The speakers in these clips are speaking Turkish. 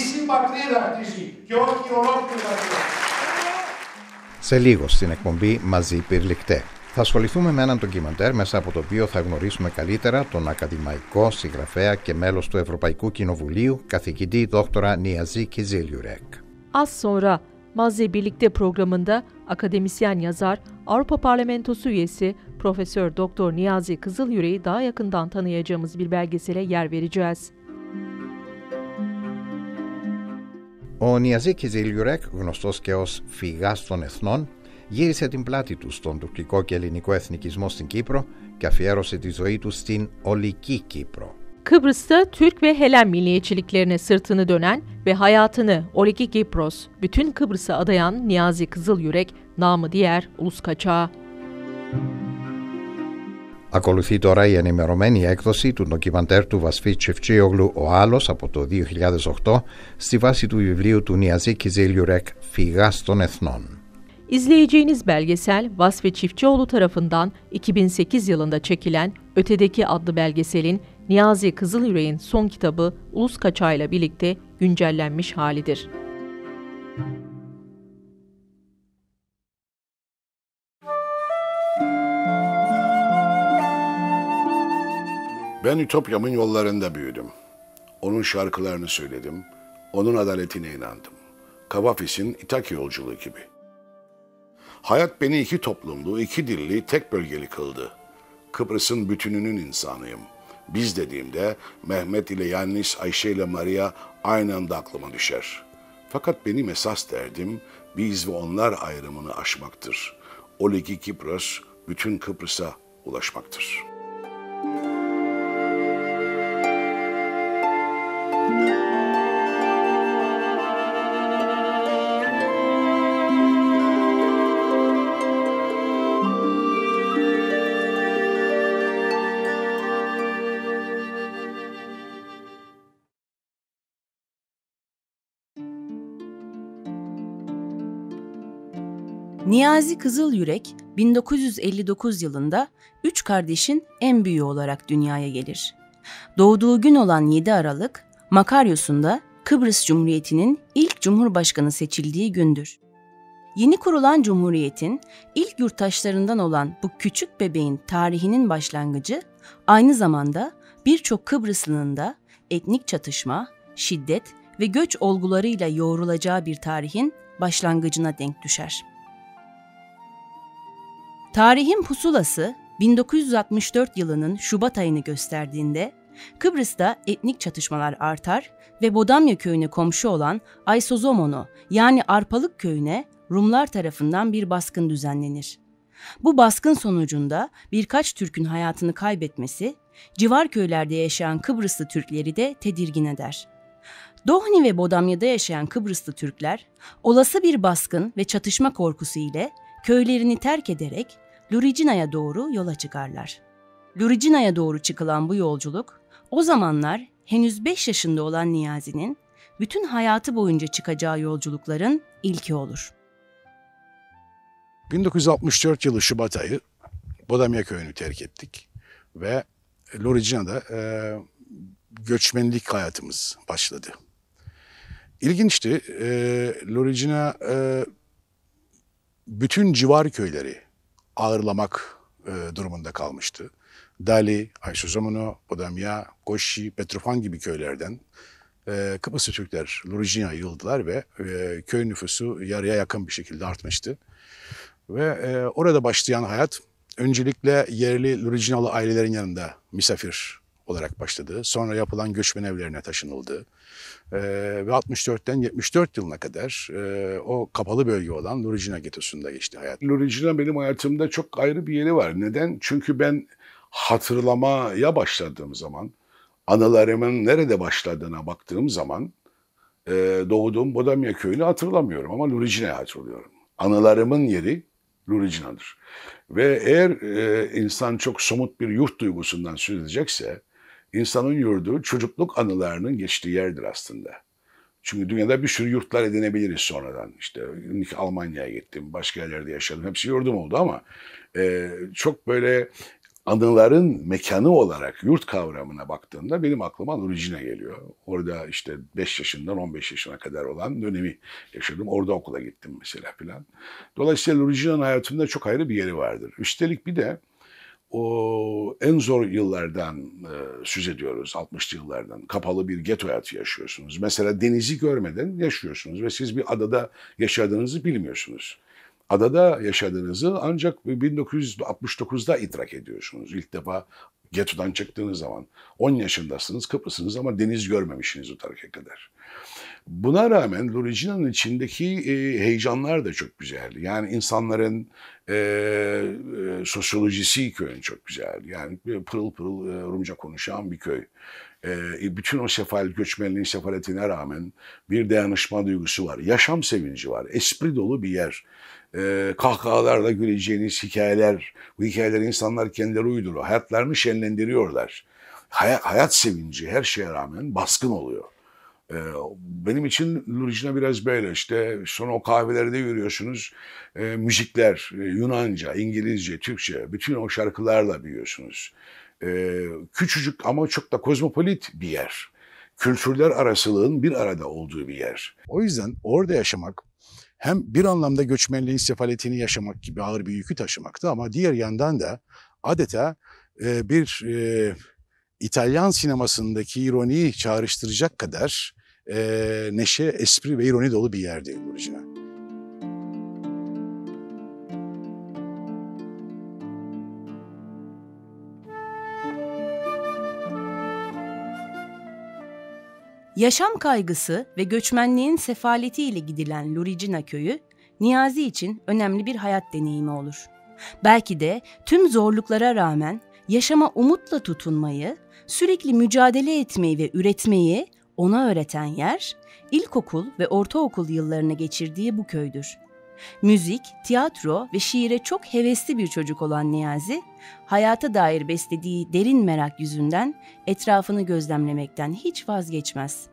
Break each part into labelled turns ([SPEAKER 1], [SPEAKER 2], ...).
[SPEAKER 1] μισή
[SPEAKER 2] πατρίδα χτίζει και όχι ολόκληρη πατρίδα. Σε λίγο στην εκπομπή μαζί
[SPEAKER 1] πυρλικτέ. Θα ασχοληθούμε με έναν ντοκιμαντέρ μέσα από το οποίο θα γνωρίσουμε καλύτερα τον ακαδημαϊκό συγγραφέα και μέλος του Ευρωπαϊκού Κοινοβουλίου, καθηγητή δόκτωρα Νιαζή Κιζίλιουρεκ.
[SPEAKER 3] Az sonra Mazi Birlikte programında akademisyen yazar, Avrupa Parlamentosu üyesi Profesör Doktor Niyazi Kızılyüreği daha yakından tanıyacağımız bir belgesele yer vereceğiz.
[SPEAKER 1] Ο Νιαζίκη Ζήλιουρεκ, γνωστό και ω φυγά των εθνών, γύρισε την πλάτη του στον τουρκικό και ελληνικό εθνικισμό στην Κύπρο και αφιέρωσε τη ζωή του στην ολική
[SPEAKER 3] Κύπρο. Kıbrıs'ta Türk ve Helen milliyetçiliklerine sırtını dönen ve hayatını Oliki Kipros, bütün Kıbrıs'a adayan Niyazi Kızılyürek, namı diğer ulus kaçağı.
[SPEAKER 1] Ακολουθεί τώρα η ενημερωμένη έκδοση του ντοκιμαντέρ του Βασφί Τσεφτσίογλου «Ο Άλλος» από το 2008 στη βάση του βιβλίου του Νιαζί Κιζίλιουρεκ «Φυγάς των Εθνών».
[SPEAKER 3] İzleyeceğiniz belgesel Vasfi Çiftçioğlu tarafından 2008 yılında çekilen Ötedeki adlı belgeselin Niyazi Kızılyürek'in son kitabı Ulus Kaçağı'yla birlikte güncellenmiş halidir.
[SPEAKER 1] Ben Ütopya'mın yollarında büyüdüm. Onun şarkılarını söyledim. Onun adaletine inandım. Kavafis'in İtaki yolculuğu gibi. Hayat beni iki toplumlu, iki dilli, tek bölgeli kıldı. Kıbrıs'ın bütününün insanıyım. Biz dediğimde Mehmet ile Yannis, Ayşe ile Maria aynı anda aklıma düşer. Fakat benim esas derdim biz ve onlar ayrımını aşmaktır. Oligi Kıbrıs, bütün Kıbrıs'a ulaşmaktır.''
[SPEAKER 3] Niyazi Kızıl Yürek 1959 yılında üç kardeşin en büyüğü olarak dünyaya gelir. Doğduğu gün olan 7 Aralık, Makaryos'unda Kıbrıs Cumhuriyeti'nin ilk cumhurbaşkanı seçildiği gündür. Yeni kurulan cumhuriyetin ilk yurttaşlarından olan bu küçük bebeğin tarihinin başlangıcı aynı zamanda birçok Kıbrıslının da etnik çatışma, şiddet ve göç olgularıyla yoğrulacağı bir tarihin başlangıcına denk düşer. Tarihin pusulası 1964 yılının Şubat ayını gösterdiğinde Kıbrıs'ta etnik çatışmalar artar ve Bodamya köyüne komşu olan Aysozomono yani Arpalık köyüne Rumlar tarafından bir baskın düzenlenir. Bu baskın sonucunda birkaç Türk'ün hayatını kaybetmesi, civar köylerde yaşayan Kıbrıslı Türkleri de tedirgin eder. Dohni ve Bodamya'da yaşayan Kıbrıslı Türkler, olası bir baskın ve çatışma korkusu ile Köylerini terk ederek Luricina'ya doğru yola çıkarlar. Luricina'ya doğru çıkılan bu yolculuk o zamanlar henüz 5 yaşında olan Niyazi'nin bütün hayatı boyunca çıkacağı yolculukların ilki olur.
[SPEAKER 1] 1964 yılı Şubat ayı Bodamya köyünü terk ettik ve Luricina'da e, göçmenlik hayatımız başladı. İlginçti. E, Loricina e, bütün civar köyleri ağırlamak e, durumunda kalmıştı. Dali, Aysuzamuno, Podamya, Koşi, Petrofan gibi köylerden e, Kıbrıslı Türkler Lurijina'ya yıldılar ve e, köy nüfusu yarıya yakın bir şekilde artmıştı. Ve e, orada başlayan hayat öncelikle yerli Lurijinalı ailelerin yanında misafir olarak başladı. Sonra yapılan göçmen evlerine taşınıldı ve 64'ten 74 yılına kadar e, o kapalı bölge olan Lurijina getosunda geçti hayat. Lurijina benim hayatımda çok ayrı bir yeri var. Neden? Çünkü ben hatırlamaya başladığım zaman, anılarımın nerede başladığına baktığım zaman e, doğduğum Bodamya köyünü hatırlamıyorum ama Luricina'yı hatırlıyorum. Anılarımın yeri Lurijinadır. Ve eğer e, insan çok somut bir yurt duygusundan söz edecekse insanın yurdu çocukluk anılarının geçtiği yerdir aslında. Çünkü dünyada bir sürü yurtlar edinebiliriz sonradan. İşte Almanya'ya gittim, başka yerlerde yaşadım. Hepsi yurdum oldu ama e, çok böyle anıların mekanı olarak yurt kavramına baktığımda benim aklıma orijine geliyor. Orada işte 5 yaşından 15 yaşına kadar olan dönemi yaşadım. Orada okula gittim mesela filan. Dolayısıyla Nurijin'in hayatımda çok ayrı bir yeri vardır. Üstelik bir de o en zor yıllardan e, söz ediyoruz 60'lı yıllardan. Kapalı bir geto hayatı yaşıyorsunuz. Mesela denizi görmeden yaşıyorsunuz ve siz bir adada yaşadığınızı bilmiyorsunuz adada yaşadığınızı ancak 1969'da idrak ediyorsunuz. İlk defa Geto'dan çıktığınız zaman 10 yaşındasınız, Kıbrıs'ınız ama deniz görmemişsiniz o tarihe kadar. Buna rağmen Luricina'nın içindeki e, heyecanlar da çok güzeldi. Yani insanların e, e, sosyolojisi köyün çok güzeldi. Yani pırıl pırıl e, Rumca konuşan bir köy. Ee, bütün o sefal, göçmenliğin sefaletine rağmen bir dayanışma duygusu var. Yaşam sevinci var. Espri dolu bir yer. E, kahkahalarla güleceğiniz hikayeler. Bu hikayeler insanlar kendileri uyduruyor. Hayatlarını şenlendiriyorlar. Hay- hayat sevinci her şeye rağmen baskın oluyor. Ee, benim için Luricina biraz böyle işte sonra o kahvelerde yürüyorsunuz e, müzikler e, Yunanca, İngilizce, Türkçe bütün o şarkılarla büyüyorsunuz e, küçücük ama çok da kozmopolit bir yer. Kültürler arasılığın bir arada olduğu bir yer. O yüzden orada yaşamak hem bir anlamda göçmenliğin sefaletini yaşamak gibi ağır bir yükü taşımaktı ama diğer yandan da adeta e, bir e, İtalyan sinemasındaki ironiyi çağrıştıracak kadar e, neşe, espri ve ironi dolu bir yerdi Burcu'na.
[SPEAKER 3] Yaşam kaygısı ve göçmenliğin sefaletiyle gidilen Luricina köyü Niyazi için önemli bir hayat deneyimi olur. Belki de tüm zorluklara rağmen yaşama umutla tutunmayı, sürekli mücadele etmeyi ve üretmeyi ona öğreten yer ilkokul ve ortaokul yıllarını geçirdiği bu köydür. Müzik, tiyatro ve şiire çok hevesli bir çocuk olan Niyazi, hayata dair beslediği derin merak yüzünden etrafını gözlemlemekten hiç vazgeçmez.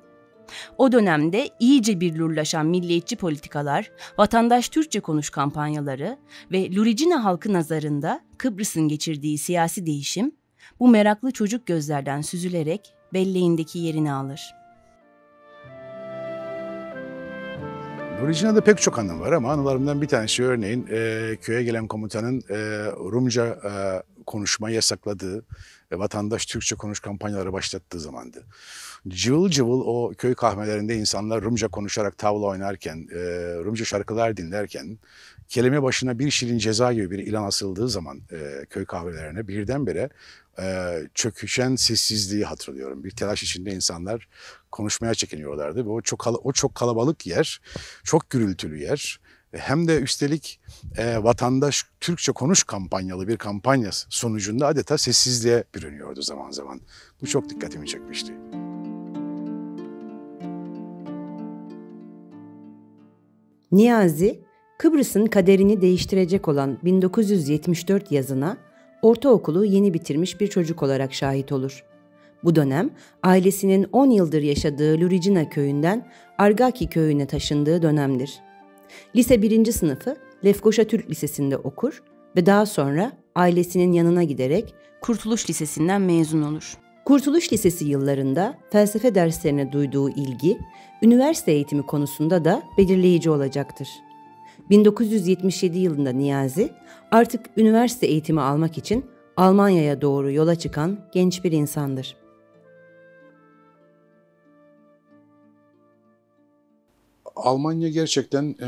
[SPEAKER 3] O dönemde iyice bir birlurlaşan milliyetçi politikalar, vatandaş Türkçe konuş kampanyaları ve Luricina halkı nazarında Kıbrıs'ın geçirdiği siyasi değişim, bu meraklı çocuk gözlerden süzülerek belleğindeki yerini alır.
[SPEAKER 1] Orijinalde pek çok anım var ama anılarımdan bir tanesi örneğin e, köye gelen komutanın e, Rumca e, konuşmayı yasakladığı ve vatandaş Türkçe konuş kampanyaları başlattığı zamandı. Cıvıl cıvıl o köy kahvelerinde insanlar Rumca konuşarak tavla oynarken, e, Rumca şarkılar dinlerken, kelime başına bir şilin ceza gibi bir ilan asıldığı zaman e, köy kahvelerine birdenbire çöküşen sessizliği hatırlıyorum. Bir telaş içinde insanlar konuşmaya çekiniyorlardı ve o çok o çok kalabalık yer, çok gürültülü yer e, hem de üstelik e, vatandaş Türkçe konuş kampanyalı bir kampanya sonucunda adeta sessizliğe bürünüyordu zaman zaman. Bu çok dikkatimi çekmişti.
[SPEAKER 4] Niyazi, Kıbrıs'ın kaderini değiştirecek olan 1974 yazına ortaokulu yeni bitirmiş bir çocuk olarak şahit olur. Bu dönem ailesinin 10 yıldır yaşadığı Luricina köyünden Argaki köyüne taşındığı dönemdir. Lise 1. sınıfı Lefkoşa Türk Lisesi'nde okur ve daha sonra ailesinin yanına giderek Kurtuluş Lisesi'nden mezun olur. Kurtuluş Lisesi yıllarında felsefe derslerine duyduğu ilgi, üniversite eğitimi konusunda da belirleyici olacaktır. 1977 yılında Niyazi artık üniversite eğitimi almak için Almanya'ya doğru yola çıkan genç bir insandır.
[SPEAKER 1] Almanya gerçekten e,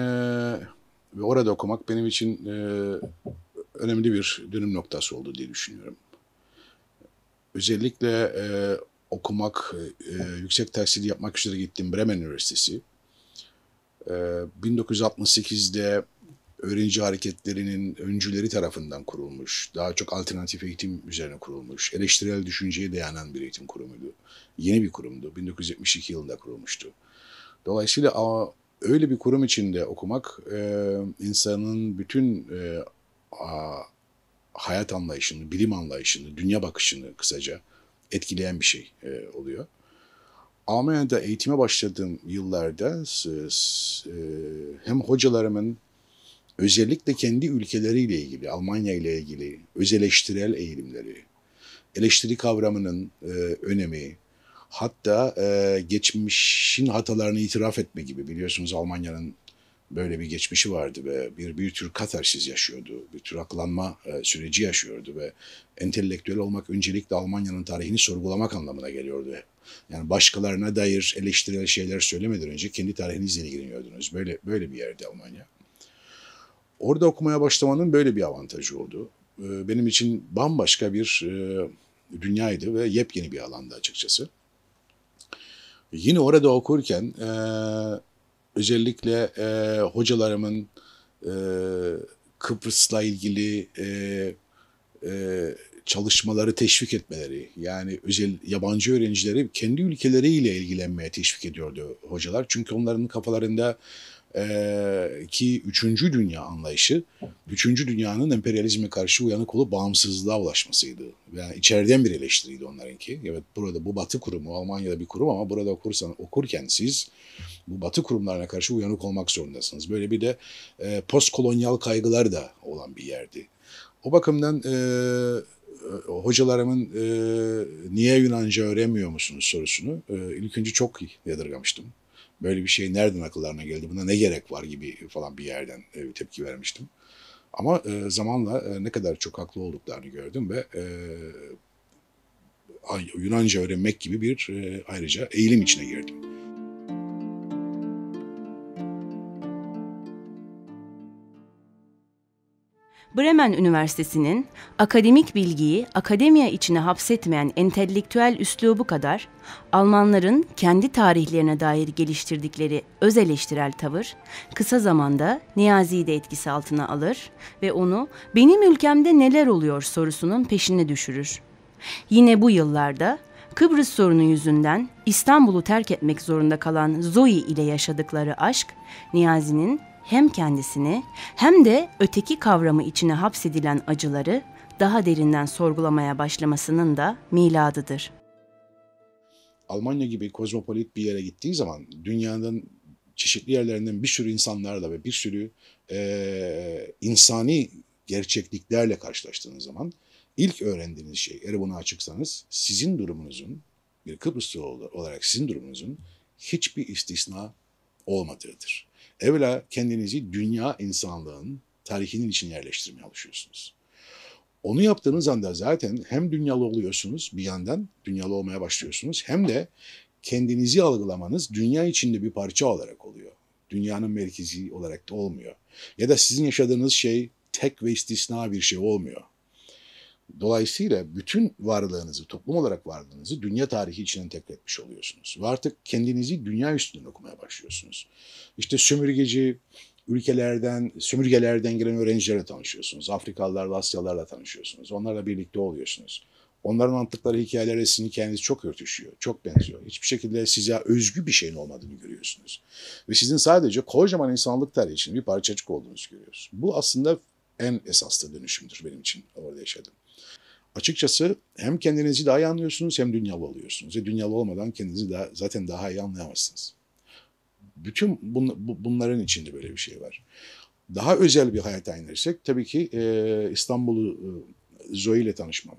[SPEAKER 1] ve orada okumak benim için e, önemli bir dönüm noktası oldu diye düşünüyorum. Özellikle e, okumak, e, yüksek tahsil yapmak üzere gittiğim Bremen Üniversitesi 1968'de ee, öğrenci hareketlerinin öncüleri tarafından kurulmuş, daha çok alternatif eğitim üzerine kurulmuş, eleştirel düşünceye dayanan bir eğitim kurumuydu. Yeni bir kurumdu, 1972 yılında kurulmuştu. Dolayısıyla öyle bir kurum içinde okumak e, insanın bütün e, hayat anlayışını, bilim anlayışını, dünya bakışını kısaca etkileyen bir şey e, oluyor. Almanya'da eğitime başladığım yıllarda e, hem hocalarımın özellikle kendi ülkeleriyle ilgili, Almanya ile ilgili öz eleştirel eğilimleri, eleştiri kavramının e, önemi, hatta e, geçmişin hatalarını itiraf etme gibi biliyorsunuz Almanya'nın böyle bir geçmişi vardı ve bir bir tür katarsiz yaşıyordu. Bir tür aklanma e, süreci yaşıyordu ve entelektüel olmak öncelikle Almanya'nın tarihini sorgulamak anlamına geliyordu. Yani başkalarına dair eleştirel şeyler söylemeden önce kendi tarihinizle ilgileniyordunuz. Böyle böyle bir yerdi Almanya. Orada okumaya başlamanın böyle bir avantajı oldu. E, benim için bambaşka bir e, dünyaydı ve yepyeni bir alanda açıkçası. Yine orada okurken e, özellikle e, hocalarımın e, Kıbrıs'la ilgili e, e, çalışmaları teşvik etmeleri yani özel yabancı öğrencileri kendi ülkeleriyle ilgilenmeye teşvik ediyordu hocalar. Çünkü onların kafalarında ee, ki üçüncü dünya anlayışı, üçüncü dünyanın emperyalizme karşı uyanık olup bağımsızlığa ulaşmasıydı. Yani içeriden bir eleştiriydi onlarınki. Evet burada bu batı kurumu, Almanya'da bir kurum ama burada okursan, okurken siz bu batı kurumlarına karşı uyanık olmak zorundasınız. Böyle bir de e, postkolonyal kaygılar da olan bir yerdi. O bakımdan e, e hocalarımın e, niye Yunanca öğrenmiyor musunuz sorusunu e, ilk önce çok yadırgamıştım böyle bir şey nereden akıllarına geldi, buna ne gerek var gibi falan bir yerden e, tepki vermiştim. Ama e, zamanla e, ne kadar çok haklı olduklarını gördüm ve Yunanca öğrenmek gibi bir ayrıca eğilim içine girdim.
[SPEAKER 3] Bremen Üniversitesi'nin akademik bilgiyi akademiya içine hapsetmeyen entelektüel üslubu kadar Almanların kendi tarihlerine dair geliştirdikleri öz eleştirel tavır kısa zamanda Niyazi'yi de etkisi altına alır ve onu benim ülkemde neler oluyor sorusunun peşine düşürür. Yine bu yıllarda Kıbrıs sorunu yüzünden İstanbul'u terk etmek zorunda kalan Zoe ile yaşadıkları aşk, Niyazi'nin hem kendisini hem de öteki kavramı içine hapsedilen acıları daha derinden sorgulamaya başlamasının da miladıdır.
[SPEAKER 1] Almanya gibi kozmopolit bir yere gittiğin zaman dünyanın çeşitli yerlerinden bir sürü insanlarla ve bir sürü e, insani gerçekliklerle karşılaştığınız zaman ilk öğrendiğiniz şey eğer buna açıksanız sizin durumunuzun bir Kıbrıslı olarak sizin durumunuzun hiçbir istisna olmadığıdır. Evvela kendinizi dünya insanlığın tarihinin için yerleştirmeye alışıyorsunuz. Onu yaptığınız anda zaten hem dünyalı oluyorsunuz bir yandan dünyalı olmaya başlıyorsunuz hem de kendinizi algılamanız dünya içinde bir parça olarak oluyor. Dünyanın merkezi olarak da olmuyor. Ya da sizin yaşadığınız şey tek ve istisna bir şey olmuyor. Dolayısıyla bütün varlığınızı, toplum olarak varlığınızı dünya tarihi için entegre etmiş oluyorsunuz. Ve artık kendinizi dünya üstünden okumaya başlıyorsunuz. İşte sömürgeci ülkelerden, sömürgelerden gelen öğrencilerle tanışıyorsunuz. Afrikalılarla, Asyalılarla tanışıyorsunuz. Onlarla birlikte oluyorsunuz. Onların anlattıkları hikayelerle sizin hikayeniz çok örtüşüyor, çok benziyor. Hiçbir şekilde size özgü bir şeyin olmadığını görüyorsunuz. Ve sizin sadece kocaman insanlık tarihi için bir parçacık olduğunuzu görüyorsunuz. Bu aslında en esaslı dönüşümdür benim için orada yaşadım açıkçası hem kendinizi daha iyi anlıyorsunuz hem dünyalı oluyorsunuz. Ve dünyalı olmadan kendinizi daha, zaten daha iyi anlayamazsınız. Bütün bun, bu, bunların içinde böyle bir şey var. Daha özel bir hayata inersek tabii ki e, İstanbul'u e, Zoe ile tanışmam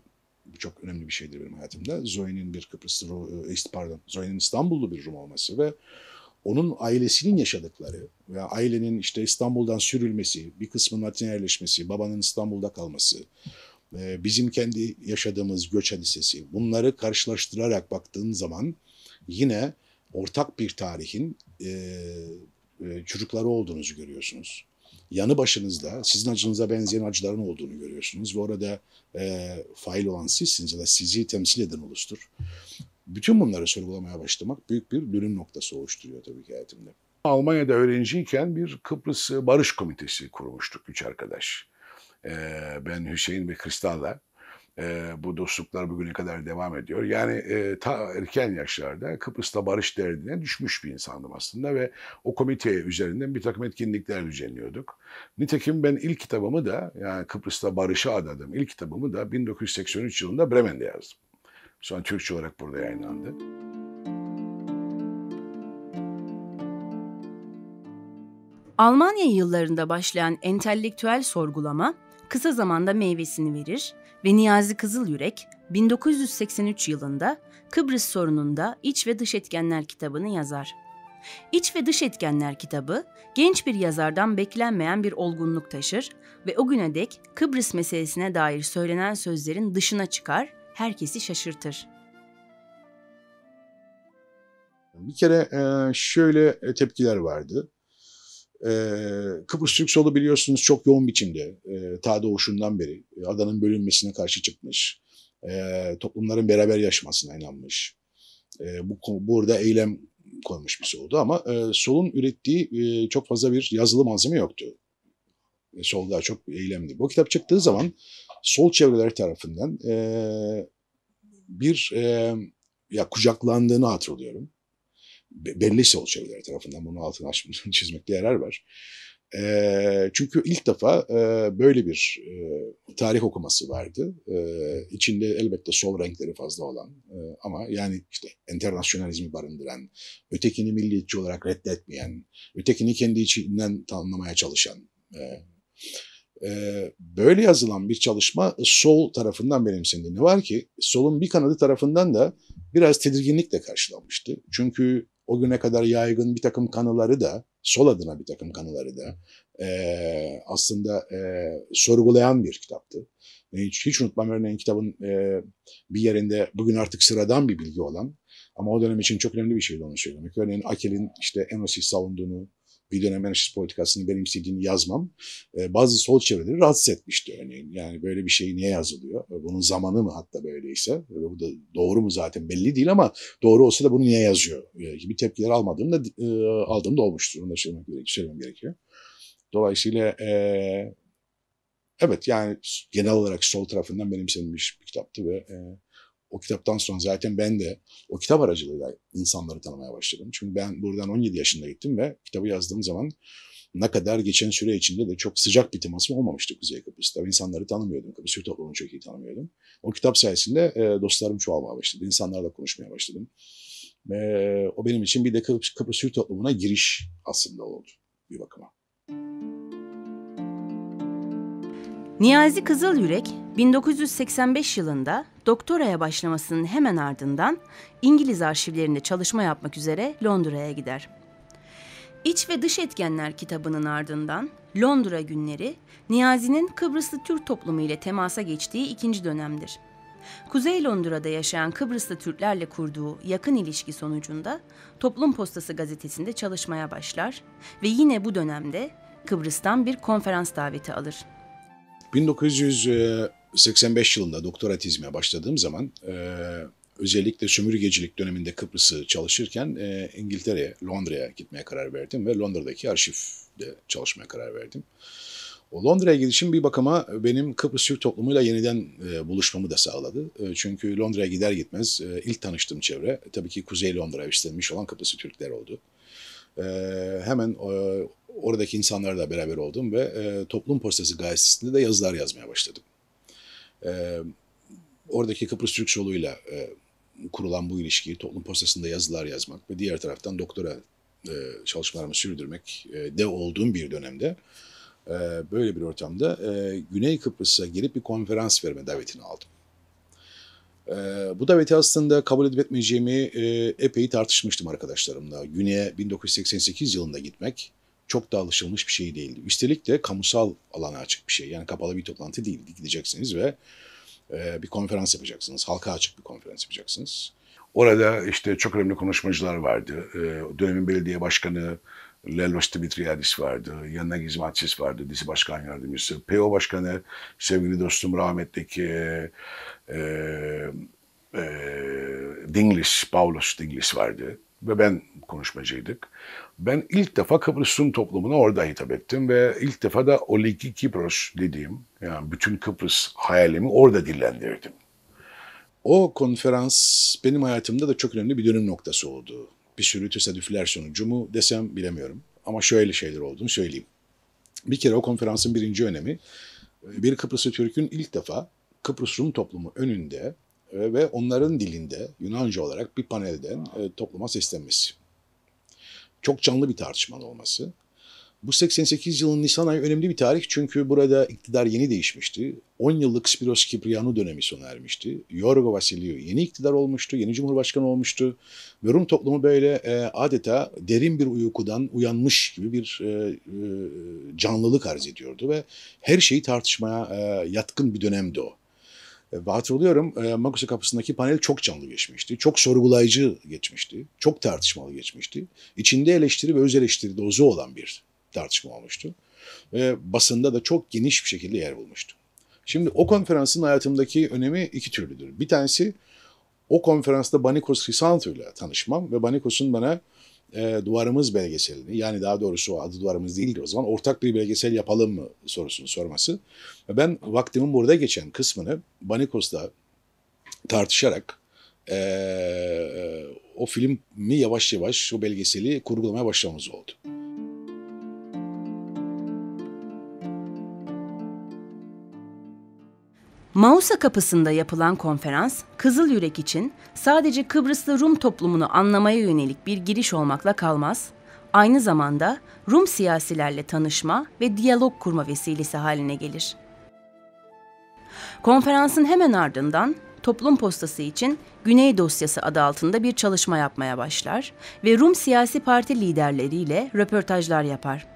[SPEAKER 1] çok önemli bir şeydir benim hayatımda. Zoe'nin bir Kıbrıslı, e, pardon Zoe'nin İstanbullu bir Rum olması ve onun ailesinin yaşadıkları veya ailenin işte İstanbul'dan sürülmesi, bir kısmının Atina'ya yerleşmesi, babanın İstanbul'da kalması, ee, bizim kendi yaşadığımız göç hadisesi bunları karşılaştırarak baktığın zaman yine ortak bir tarihin e, e, çocukları olduğunuzu görüyorsunuz. Yanı başınızda sizin acınıza benzeyen acıların olduğunu görüyorsunuz. Bu arada e, fail olan sizsiniz ya da sizi temsil eden ulustur. Bütün bunları sorgulamaya başlamak büyük bir dönüm noktası oluşturuyor tabii ki hayatımda. Almanya'da öğrenciyken bir Kıbrıs Barış Komitesi kurmuştuk üç arkadaş. Ee, ben Hüseyin ve Kristal'la e, bu dostluklar bugüne kadar devam ediyor. Yani e, ta erken yaşlarda Kıbrıs'ta barış derdine düşmüş bir insandım aslında ve o komite üzerinden bir takım etkinlikler düzenliyorduk. Nitekim ben ilk kitabımı da yani Kıbrıs'ta barışa adadım. İlk kitabımı da 1983 yılında Bremen'de yazdım. Sonra Türkçe olarak burada yayınlandı.
[SPEAKER 3] Almanya yıllarında başlayan entelektüel sorgulama kısa zamanda meyvesini verir ve Niyazi Yürek, 1983 yılında Kıbrıs sorununda İç ve Dış Etkenler kitabını yazar. İç ve Dış Etkenler kitabı genç bir yazardan beklenmeyen bir olgunluk taşır ve o güne dek Kıbrıs meselesine dair söylenen sözlerin dışına çıkar, herkesi şaşırtır.
[SPEAKER 1] Bir kere e, şöyle e, tepkiler vardı. Ee, Kıbrıs Türk Solu biliyorsunuz çok yoğun biçimde e, ta doğuşundan beri e, adanın bölünmesine karşı çıkmış. E, toplumların beraber yaşamasına inanmış. E, bu Burada eylem koymuş bir soldu ama e, solun ürettiği e, çok fazla bir yazılı malzeme yoktu. E, sol daha çok eylemdi. Bu kitap çıktığı zaman sol çevreler tarafından e, bir e, ya kucaklandığını hatırlıyorum belli sol çevreler tarafından bunu altını açmasını çizmekte yarar var. E, çünkü ilk defa e, böyle bir e, tarih okuması vardı. E, içinde elbette sol renkleri fazla olan e, ama yani işte internasyonalizmi barındıran, ötekini milliyetçi olarak reddetmeyen, ötekini kendi içinden tanımlamaya çalışan e, böyle yazılan bir çalışma sol tarafından benimsendi. Ne var ki solun bir kanadı tarafından da biraz tedirginlikle karşılanmıştı. Çünkü o güne kadar yaygın bir takım kanıları da, sol adına bir takım kanıları da e, aslında e, sorgulayan bir kitaptı. Hiç, hiç unutmam örneğin kitabın e, bir yerinde bugün artık sıradan bir bilgi olan ama o dönem için çok önemli bir şeydi onu söylemek. Örneğin Akil'in işte Enos'i savunduğunu, bir dönem anarşist politikasını benimsediğini yazmam e, bazı sol çevreleri rahatsız etmişti örneğin. Yani böyle bir şey niye yazılıyor? E, bunun zamanı mı hatta böyleyse? E, bu da doğru mu zaten belli değil ama doğru olsa da bunu niye yazıyor e, gibi tepkiler almadığım da e, aldığım da olmuştur. Onu da söylemek gerekiyor, söylemem gerekiyor. Dolayısıyla e, evet yani genel olarak sol tarafından benimsenilmiş bir kitaptı ve e, o kitaptan sonra zaten ben de o kitap aracılığıyla insanları tanımaya başladım. Çünkü ben buradan 17 yaşında gittim ve kitabı yazdığım zaman ne kadar geçen süre içinde de çok sıcak bir temasım olmamıştı Kuzey Kıbrıs'ta. İnsanları tanımıyordum. Kıbrıs Türk toplumunu çok iyi tanımıyordum. O kitap sayesinde e, dostlarım çoğalmaya başladı. İnsanlarla konuşmaya başladım. Ve o benim için bir de Kıbrıs, Kıbrıs Türk toplumuna giriş aslında oldu bir bakıma.
[SPEAKER 3] Niyazi Yürek, 1985 yılında doktoraya başlamasının hemen ardından İngiliz arşivlerinde çalışma yapmak üzere Londra'ya gider. İç ve Dış Etkenler kitabının ardından Londra günleri Niyazi'nin Kıbrıslı Türk toplumu ile temasa geçtiği ikinci dönemdir. Kuzey Londra'da yaşayan Kıbrıslı Türklerle kurduğu yakın ilişki sonucunda Toplum Postası gazetesinde çalışmaya başlar ve yine bu dönemde Kıbrıs'tan bir konferans daveti alır.
[SPEAKER 1] 1985 e, yılında doktora tizime başladığım zaman e, özellikle sömürgecilik döneminde Kıbrıs'ı çalışırken e, İngiltere'ye, Londra'ya gitmeye karar verdim ve Londra'daki arşivde çalışmaya karar verdim. O Londra'ya gidişim bir bakıma benim Kıbrıs Türk toplumuyla yeniden e, buluşmamı da sağladı. E, çünkü Londra'ya gider gitmez e, ilk tanıştığım çevre tabii ki Kuzey Londra'ya üstlenmiş olan Kıbrıs Türkler oldu. E, hemen e, oradaki insanlarla beraber oldum ve e, Toplum Postası gazetesinde de yazılar yazmaya başladım. E, oradaki Kıbrıs Türk Şolu'yla e, kurulan bu ilişkiyi Toplum Postası'nda yazılar yazmak ve diğer taraftan doktora e, çalışmalarımı sürdürmek e, de olduğum bir dönemde e, böyle bir ortamda e, Güney Kıbrıs'a gelip bir konferans verme davetini aldım. E, bu daveti aslında kabul edip etmeyeceğimi e, epey tartışmıştım arkadaşlarımla. Güney'e 1988 yılında gitmek çok da alışılmış bir şey değildi. Üstelik de kamusal alana açık bir şey. Yani kapalı bir toplantı değildi. Gideceksiniz ve e, bir konferans yapacaksınız. Halka açık bir konferans yapacaksınız. Orada işte çok önemli konuşmacılar vardı. E, dönemin belediye başkanı Lelos Dimitriadis vardı. Yanına Gizmatsis vardı. Dizi Başkan Yardımcısı. PO Başkanı sevgili dostum rahmetteki e, e, Dinglis, Paulus Dinglis vardı ve ben konuşmacıydık. Ben ilk defa Kıbrıs Rum toplumuna orada hitap ettim ve ilk defa da Oliki Kipros dediğim yani bütün Kıbrıs hayalimi orada dillendirdim. O konferans benim hayatımda da çok önemli bir dönüm noktası oldu. Bir sürü tesadüfler sonucu mu desem bilemiyorum. Ama şöyle şeyler olduğunu söyleyeyim. Bir kere o konferansın birinci önemi bir Kıbrıslı Türk'ün ilk defa Kıbrıs Rum toplumu önünde e, ve onların dilinde Yunanca olarak bir panelden e, topluma seslenmesi. Çok canlı bir tartışmalı olması. Bu 88 yılın Nisan ayı önemli bir tarih çünkü burada iktidar yeni değişmişti. 10 yıllık Spiros Kiprianu dönemi sona ermişti. Yorgo Vasiliou yeni iktidar olmuştu, yeni cumhurbaşkanı olmuştu. Ve Rum toplumu böyle e, adeta derin bir uykudan uyanmış gibi bir e, e, canlılık arz ediyordu ve her şeyi tartışmaya e, yatkın bir dönemdi o. E, hatırlıyorum e, Makus'a kapısındaki panel çok canlı geçmişti. Çok sorgulayıcı geçmişti. Çok tartışmalı geçmişti. İçinde eleştiri ve öz eleştiri dozu olan bir tartışma olmuştu. Ve basında da çok geniş bir şekilde yer bulmuştu. Şimdi o konferansın hayatımdaki önemi iki türlüdür. Bir tanesi o konferansta Banikos Hisanto ile tanışmam ve Banikos'un bana e, duvarımız belgeselini yani daha doğrusu adı duvarımız değildi o zaman ortak bir belgesel yapalım mı sorusunu sorması. Ben vaktimin burada geçen kısmını Banikos'ta tartışarak e, e, o filmi yavaş yavaş o belgeseli kurgulamaya başlamamız oldu.
[SPEAKER 3] Mausa kapısında yapılan konferans, Kızıl Yürek için sadece Kıbrıslı Rum toplumunu anlamaya yönelik bir giriş olmakla kalmaz, aynı zamanda Rum siyasilerle tanışma ve diyalog kurma vesilesi haline gelir. Konferansın hemen ardından toplum postası için Güney Dosyası adı altında bir çalışma yapmaya başlar ve Rum siyasi parti liderleriyle röportajlar yapar.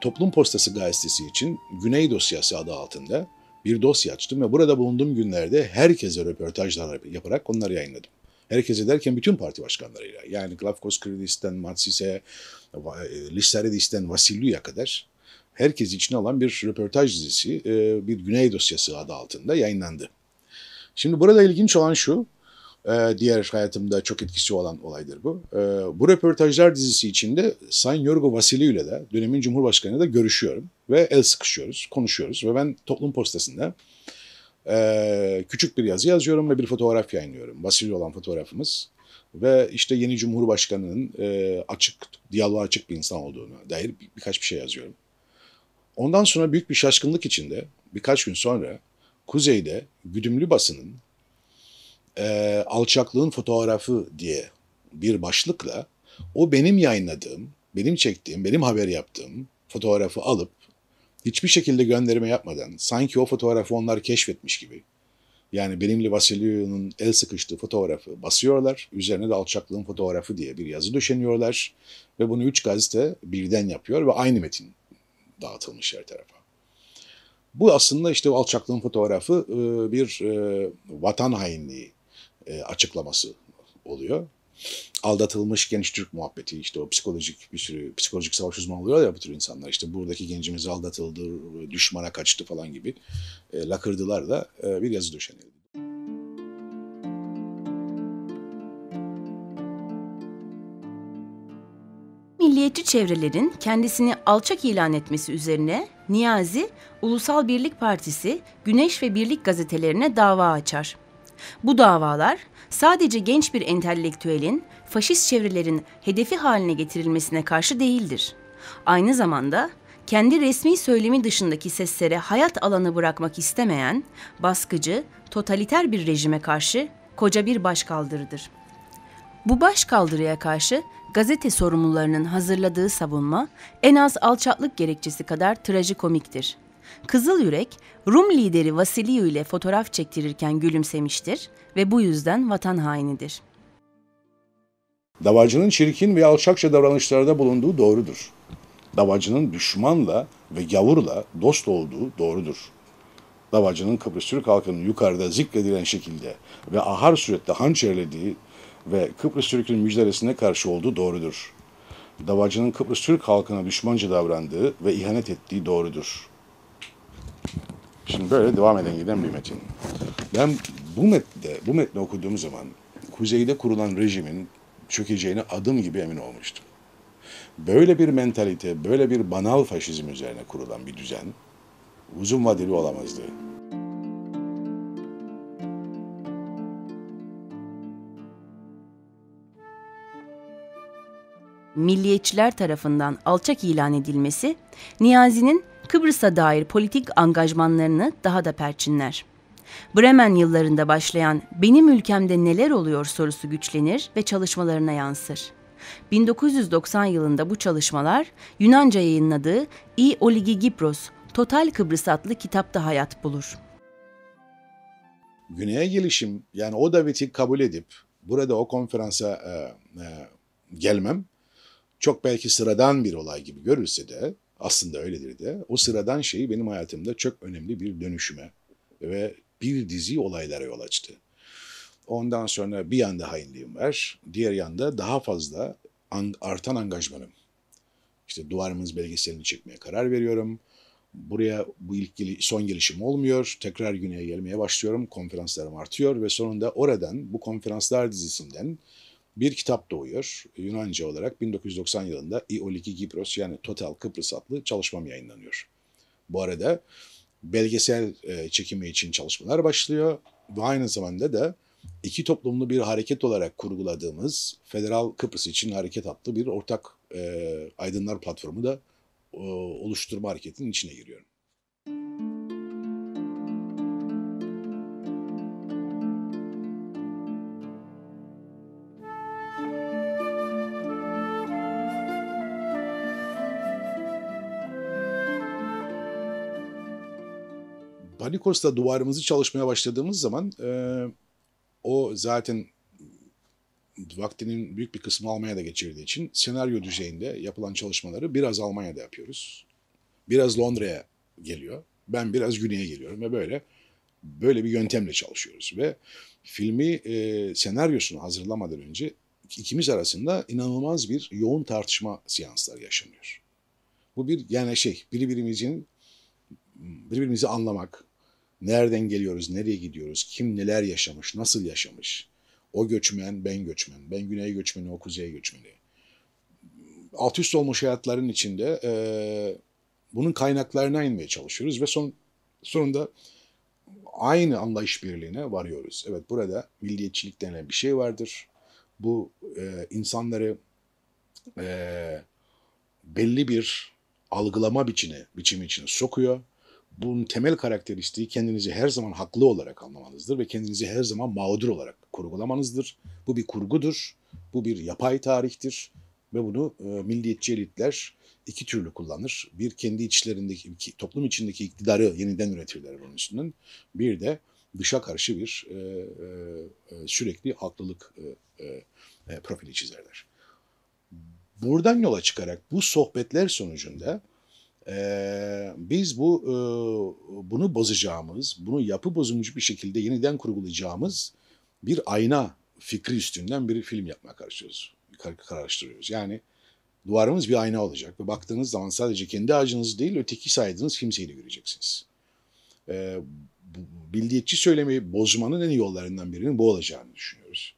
[SPEAKER 1] Toplum Postası gazetesi için Güney Dosyası adı altında bir dosya açtım ve burada bulunduğum günlerde herkese röportajlar yaparak onları yayınladım. Herkese derken bütün parti başkanlarıyla. Yani Glafkos Kridis'ten Matsis'e, Lissaridis'ten Vasilyu'ya kadar herkes için alan bir röportaj dizisi e, bir Güney Dosyası adı altında yayınlandı. Şimdi burada ilginç olan şu, ee, diğer hayatımda çok etkisi olan olaydır bu. Ee, bu röportajlar dizisi içinde Sayın Yorgo Vasiliu ile de dönemin Cumhurbaşkanı da görüşüyorum ve el sıkışıyoruz, konuşuyoruz ve ben toplum postasında e, küçük bir yazı yazıyorum ve bir fotoğraf yayınlıyorum. Vasiliu olan fotoğrafımız ve işte yeni Cumhurbaşkanı'nın e, açık, diyaloğa açık bir insan olduğunu dair birkaç bir şey yazıyorum. Ondan sonra büyük bir şaşkınlık içinde birkaç gün sonra Kuzey'de güdümlü basının e, alçaklığın fotoğrafı diye bir başlıkla o benim yayınladığım, benim çektiğim, benim haber yaptığım fotoğrafı alıp hiçbir şekilde gönderime yapmadan sanki o fotoğrafı onlar keşfetmiş gibi yani benimle Vasilyon'un el sıkıştığı fotoğrafı basıyorlar. Üzerine de alçaklığın fotoğrafı diye bir yazı döşeniyorlar. Ve bunu üç gazete birden yapıyor ve aynı metin dağıtılmış her tarafa. Bu aslında işte o alçaklığın fotoğrafı e, bir e, vatan hainliği e, açıklaması oluyor. Aldatılmış genç Türk muhabbeti işte o psikolojik bir sürü psikolojik savaş uzmanı oluyor ya bu tür insanlar işte buradaki gencimiz aldatıldı, düşmana kaçtı falan gibi e, lakırdılar da e, bir yazı döşenildi.
[SPEAKER 3] milliyetçi çevrelerin kendisini alçak ilan etmesi üzerine Niyazi, Ulusal Birlik Partisi, Güneş ve Birlik gazetelerine dava açar. Bu davalar sadece genç bir entelektüelin faşist çevrelerin hedefi haline getirilmesine karşı değildir. Aynı zamanda kendi resmi söylemi dışındaki seslere hayat alanı bırakmak istemeyen baskıcı, totaliter bir rejime karşı koca bir başkaldırıdır. Bu başkaldırıya karşı gazete sorumlularının hazırladığı savunma en az alçaklık gerekçesi kadar trajikomiktir. Kızıl Yürek, Rum lideri Vasiliu ile fotoğraf çektirirken gülümsemiştir ve bu yüzden vatan hainidir.
[SPEAKER 1] Davacının çirkin ve alçakça davranışlarda bulunduğu doğrudur. Davacının düşmanla ve gavurla dost olduğu doğrudur. Davacının Kıbrıs Türk halkının yukarıda zikredilen şekilde ve ahar surette hançerlediği ve Kıbrıs Türk'ün müjdelesine karşı olduğu doğrudur. Davacının Kıbrıs Türk halkına düşmanca davrandığı ve ihanet ettiği doğrudur. Şimdi böyle devam eden giden bir metin. Ben bu metne, bu metni okuduğum zaman kuzeyde kurulan rejimin çökeceğine adım gibi emin olmuştum. Böyle bir mentalite, böyle bir banal faşizm üzerine kurulan bir düzen uzun vadeli olamazdı.
[SPEAKER 3] milliyetçiler tarafından alçak ilan edilmesi, Niyazi'nin Kıbrıs'a dair politik angajmanlarını daha da perçinler. Bremen yıllarında başlayan benim ülkemde neler oluyor sorusu güçlenir ve çalışmalarına yansır. 1990 yılında bu çalışmalar Yunanca yayınladığı "İ Oligi Gipros, Total Kıbrıs adlı kitapta hayat bulur.
[SPEAKER 1] Güney'e gelişim yani o daveti kabul edip burada o konferansa e, e, gelmem çok belki sıradan bir olay gibi görülse de aslında öyledir de o sıradan şeyi benim hayatımda çok önemli bir dönüşüme ve bir dizi olaylara yol açtı. Ondan sonra bir yanda hainliğim var, diğer yanda daha fazla artan angajmanım. İşte duvarımız belgeselini çekmeye karar veriyorum. Buraya bu ilk geli, son gelişim olmuyor. Tekrar güneye gelmeye başlıyorum. Konferanslarım artıyor ve sonunda oradan bu konferanslar dizisinden bir kitap doğuyor. Yunanca olarak 1990 yılında İoliki Kipros, yani Total Kıbrıs adlı çalışmam yayınlanıyor. Bu arada belgesel e, çekimi için çalışmalar başlıyor ve aynı zamanda da iki toplumlu bir hareket olarak kurguladığımız Federal Kıbrıs için hareket adlı bir ortak e, aydınlar platformu da oluşturma hareketinin içine giriyorum. Panikos'ta duvarımızı çalışmaya başladığımız zaman e, o zaten vaktinin büyük bir kısmı Almanya'da geçirdiği için senaryo düzeyinde yapılan çalışmaları biraz Almanya'da yapıyoruz. Biraz Londra'ya geliyor. Ben biraz güneye geliyorum ve böyle böyle bir yöntemle çalışıyoruz ve filmi e, senaryosunu hazırlamadan önce ikimiz arasında inanılmaz bir yoğun tartışma seansları yaşanıyor. Bu bir yani şey birbirimizin birbirimizi anlamak, Nereden geliyoruz, nereye gidiyoruz, kim neler yaşamış, nasıl yaşamış. O göçmen, ben göçmen, ben güney göçmeni, o kuzey göçmeni. Alt üst olmuş hayatların içinde e, bunun kaynaklarına inmeye çalışıyoruz ve son sonunda aynı anlayış birliğine varıyoruz. Evet burada milliyetçilik denen bir şey vardır. Bu e, insanları e, belli bir algılama biçini, biçimi için sokuyor bunun temel karakteristiği kendinizi her zaman haklı olarak anlamanızdır ve kendinizi her zaman mağdur olarak kurgulamanızdır. Bu bir kurgudur, bu bir yapay tarihtir ve bunu e, milliyetçi elitler iki türlü kullanır. Bir kendi içlerindeki, toplum içindeki iktidarı yeniden üretirler bunun üstünden. Bir de dışa karşı bir e, e, e sürekli haklılık e, e, e, profili çizerler. Buradan yola çıkarak bu sohbetler sonucunda ee, biz bu e, bunu bozacağımız, bunu yapı bozumcu bir şekilde yeniden kurgulayacağımız bir ayna fikri üstünden bir film yapmaya karışıyoruz. Kar Yani duvarımız bir ayna olacak ve baktığınız zaman sadece kendi ağacınızı değil öteki saydığınız kimseyi de göreceksiniz. Ee, billiyetçi söylemeyi bozmanın en iyi yollarından birinin bu olacağını düşünüyoruz.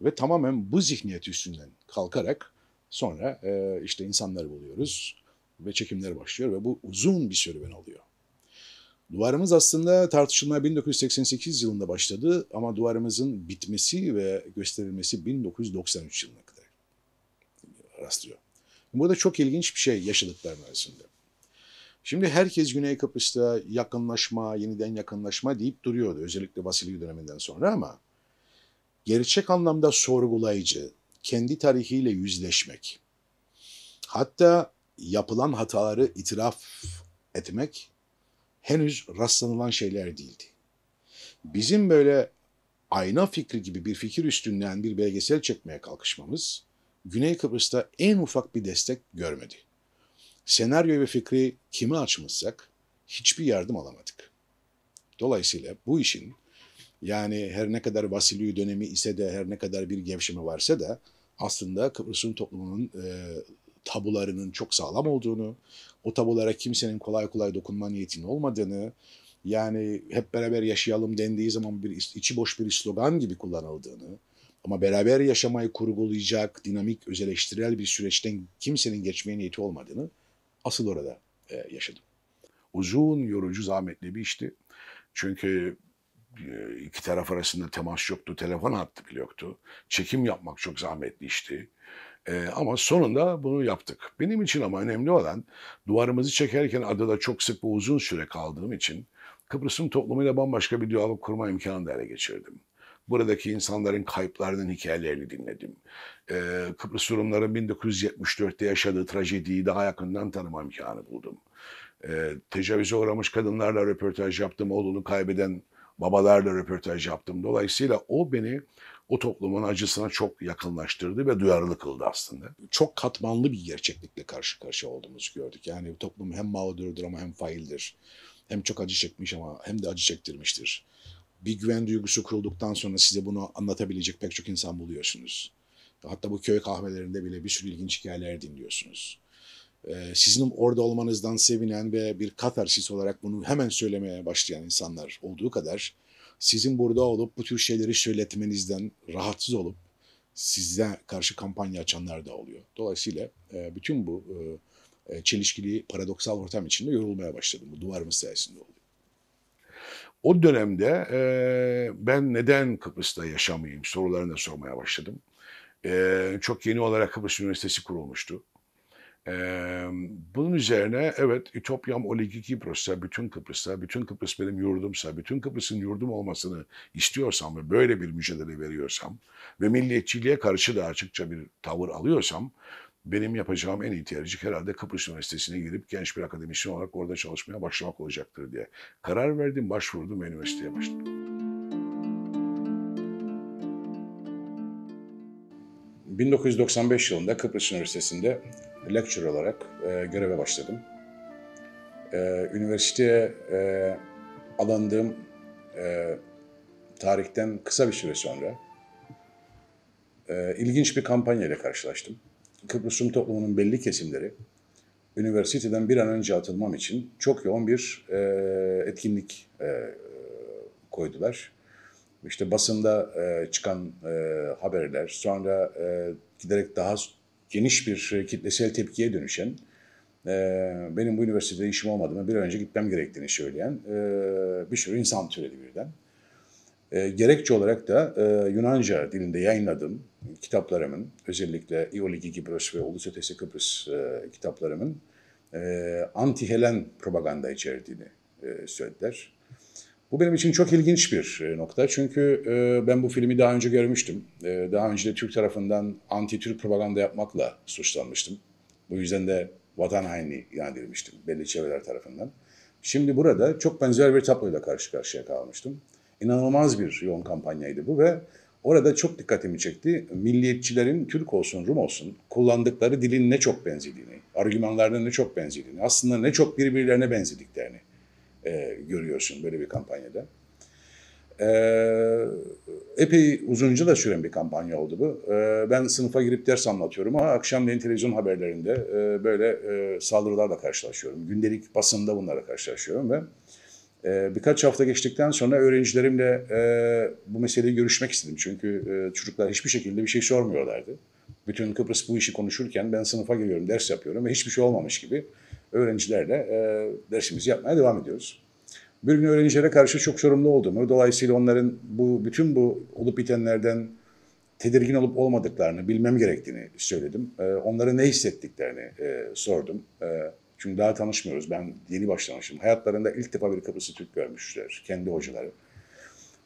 [SPEAKER 1] Ve tamamen bu zihniyet üstünden kalkarak sonra e, işte insanları buluyoruz ve çekimler başlıyor ve bu uzun bir serüven alıyor. Duvarımız aslında tartışılmaya 1988 yılında başladı ama duvarımızın bitmesi ve gösterilmesi 1993 yılına kadar rastlıyor. Burada çok ilginç bir şey yaşadıklarım arasında. Şimdi herkes Güney Kıbrıs'ta yakınlaşma, yeniden yakınlaşma deyip duruyordu. Özellikle Vasili döneminden sonra ama gerçek anlamda sorgulayıcı, kendi tarihiyle yüzleşmek. Hatta yapılan hataları itiraf etmek henüz rastlanılan şeyler değildi. Bizim böyle ayna fikri gibi bir fikir üstünden bir belgesel çekmeye kalkışmamız Güney Kıbrıs'ta en ufak bir destek görmedi. Senaryo ve fikri kimi açmışsak hiçbir yardım alamadık. Dolayısıyla bu işin yani her ne kadar Vasiliu dönemi ise de her ne kadar bir gevşeme varsa da aslında Kıbrıs'ın toplumunun e, tabularının çok sağlam olduğunu, o tabulara kimsenin kolay kolay dokunma niyetinin olmadığını, yani hep beraber yaşayalım dendiği zaman bir içi boş bir slogan gibi kullanıldığını ama beraber yaşamayı kurgulayacak dinamik özeleştirel bir süreçten kimsenin geçmeye niyeti olmadığını asıl orada e, yaşadım. Uzun, yorucu, zahmetli bir işti. Çünkü e, iki taraf arasında temas yoktu, telefon hattı bile yoktu. Çekim yapmak çok zahmetli işti. E, ama sonunda bunu yaptık. Benim için ama önemli olan duvarımızı çekerken adada çok sık ve uzun süre kaldığım için Kıbrıs'ın toplumuyla bambaşka bir diyalog kurma imkanı da ele geçirdim. Buradaki insanların kayıplarının hikayelerini dinledim. Ee, Kıbrıs Rumların 1974'te yaşadığı trajediyi daha yakından tanıma imkanı buldum. Ee, tecavüze uğramış kadınlarla röportaj yaptım, oğlunu kaybeden babalarla röportaj yaptım. Dolayısıyla o beni o toplumun acısına çok yakınlaştırdı ve duyarlı kıldı aslında. Çok katmanlı bir gerçeklikle karşı karşıya olduğumuzu gördük. Yani toplum hem mağdurdur ama hem faildir. Hem çok acı çekmiş ama hem de acı çektirmiştir. Bir güven duygusu kurulduktan sonra size bunu anlatabilecek pek çok insan buluyorsunuz. Hatta bu köy kahvelerinde bile bir sürü ilginç hikayeler dinliyorsunuz. Ee, sizin orada olmanızdan sevinen ve bir katarsis olarak bunu hemen söylemeye başlayan insanlar olduğu kadar sizin burada olup bu tür şeyleri söyletmenizden rahatsız olup size karşı kampanya açanlar da oluyor. Dolayısıyla e, bütün bu e, e çelişkili paradoksal ortam içinde yorulmaya başladım. Bu duvarımız meselesinde oluyor. O dönemde e, ben neden Kıbrıs'ta yaşamayayım sorularını da sormaya başladım. E, çok yeni olarak Kıbrıs Üniversitesi kurulmuştu. Ee, bunun üzerine evet Ütopyam e, Oligi Kıbrıs'ta, bütün Kıbrıs'ta, bütün Kıbrıs benim yurdumsa, bütün Kıbrıs'ın yurdum olmasını istiyorsam ve böyle bir mücadele veriyorsam ve milliyetçiliğe karşı da açıkça bir tavır alıyorsam benim yapacağım en iyi tercih herhalde Kıbrıs Üniversitesi'ne girip genç bir akademisyen olarak orada çalışmaya başlamak olacaktır diye karar verdim, başvurdum ve üniversiteye başladım. 1995 yılında Kıbrıs Üniversitesi'nde lecturer olarak e, göreve başladım. E, üniversiteye e, alındığım e, tarihten kısa bir süre sonra e, ilginç bir kampanya ile karşılaştım. Kıbrıs Rum toplumunun belli kesimleri üniversiteden bir an önce atılmam için çok yoğun bir e, etkinlik e, koydular işte basında e, çıkan e, haberler, sonra e, giderek daha geniş bir kitlesel tepkiye dönüşen, e, benim bu üniversitede işim olmadığını, bir an önce gitmem gerektiğini söyleyen e, bir sürü insan türedi birden. E, gerekçe olarak da e, Yunanca dilinde yayınladığım kitaplarımın, özellikle İoligi Kıbrıs ve Ulus Ötesi Kıbrıs e, kitaplarımın e, anti-Helen propaganda içerdiğini e, söylediler. Bu benim için çok ilginç bir e, nokta. Çünkü e, ben bu filmi daha önce görmüştüm. E, daha önce de Türk tarafından anti-Türk propaganda yapmakla suçlanmıştım. Bu yüzden de vatan haini ilan edilmiştim belli çevreler tarafından. Şimdi burada çok benzer bir tabloyla karşı karşıya kalmıştım. İnanılmaz bir yoğun kampanyaydı bu ve orada çok dikkatimi çekti. Milliyetçilerin Türk olsun, Rum olsun kullandıkları dilin ne çok benzediğini, argümanlarının ne çok benzediğini, aslında ne çok birbirlerine benzediklerini e, görüyorsun böyle bir kampanyada. E, epey uzunca da süren bir kampanya oldu bu. E, ben sınıfa girip ders anlatıyorum ama akşam televizyon haberlerinde e, böyle e, saldırılarla karşılaşıyorum. Gündelik basında bunlara karşılaşıyorum ve e, birkaç hafta geçtikten sonra öğrencilerimle e, bu meseleyi görüşmek istedim. Çünkü e, çocuklar hiçbir şekilde bir şey sormuyorlardı. Bütün Kıbrıs bu işi konuşurken ben sınıfa giriyorum, ders yapıyorum ve hiçbir şey olmamış gibi öğrencilerle e, dersimizi yapmaya devam ediyoruz. Bir gün öğrencilere karşı çok sorumlu olduğumu, dolayısıyla onların bu bütün bu olup bitenlerden tedirgin olup olmadıklarını bilmem gerektiğini söyledim. E, onlara ne hissettiklerini e, sordum. E, çünkü daha tanışmıyoruz. Ben yeni başlamışım. Hayatlarında ilk defa bir kapısı Türk görmüşler. Kendi hocaları.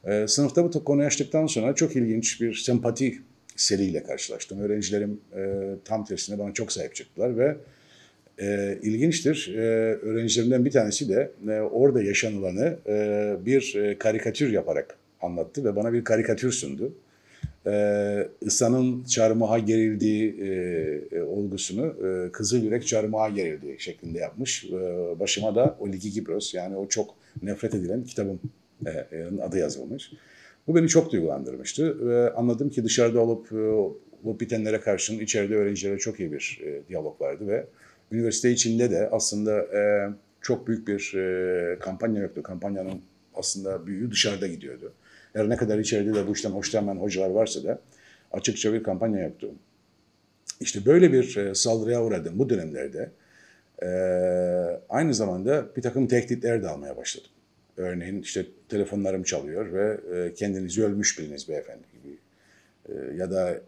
[SPEAKER 1] E, sınıfta bu konuyu açtıktan sonra çok ilginç bir sempati seriyle karşılaştım. Öğrencilerim e, tam tersine bana çok sahip çıktılar ve e, ilginçtir. E, öğrencilerimden bir tanesi de e, orada yaşanılanı e, bir e, karikatür yaparak anlattı ve bana bir karikatür sundu. E, ee, ısanın çarmıha gerildiği e, e, olgusunu e, kızıl yürek çarmıha gerildiği şeklinde yapmış. E, başıma da Oligi Kipros yani o çok nefret edilen kitabın e, e, adı yazılmış. Bu beni çok duygulandırmıştı ve anladım ki dışarıda olup bu e, bitenlere karşın içeride öğrencilere çok iyi bir e, diyalog vardı ve Üniversite içinde de aslında e, çok büyük bir e, kampanya yoktu. Kampanyanın aslında büyüğü dışarıda gidiyordu. Her ne kadar içeride de bu işten hoşlanmayan hocalar varsa da açıkça bir kampanya yoktu. İşte böyle bir e, saldırıya uğradım bu dönemlerde. E, aynı zamanda bir takım tehditler de almaya başladım. Örneğin işte telefonlarım çalıyor ve e, kendinizi ölmüş biriniz beyefendi gibi. E, ya da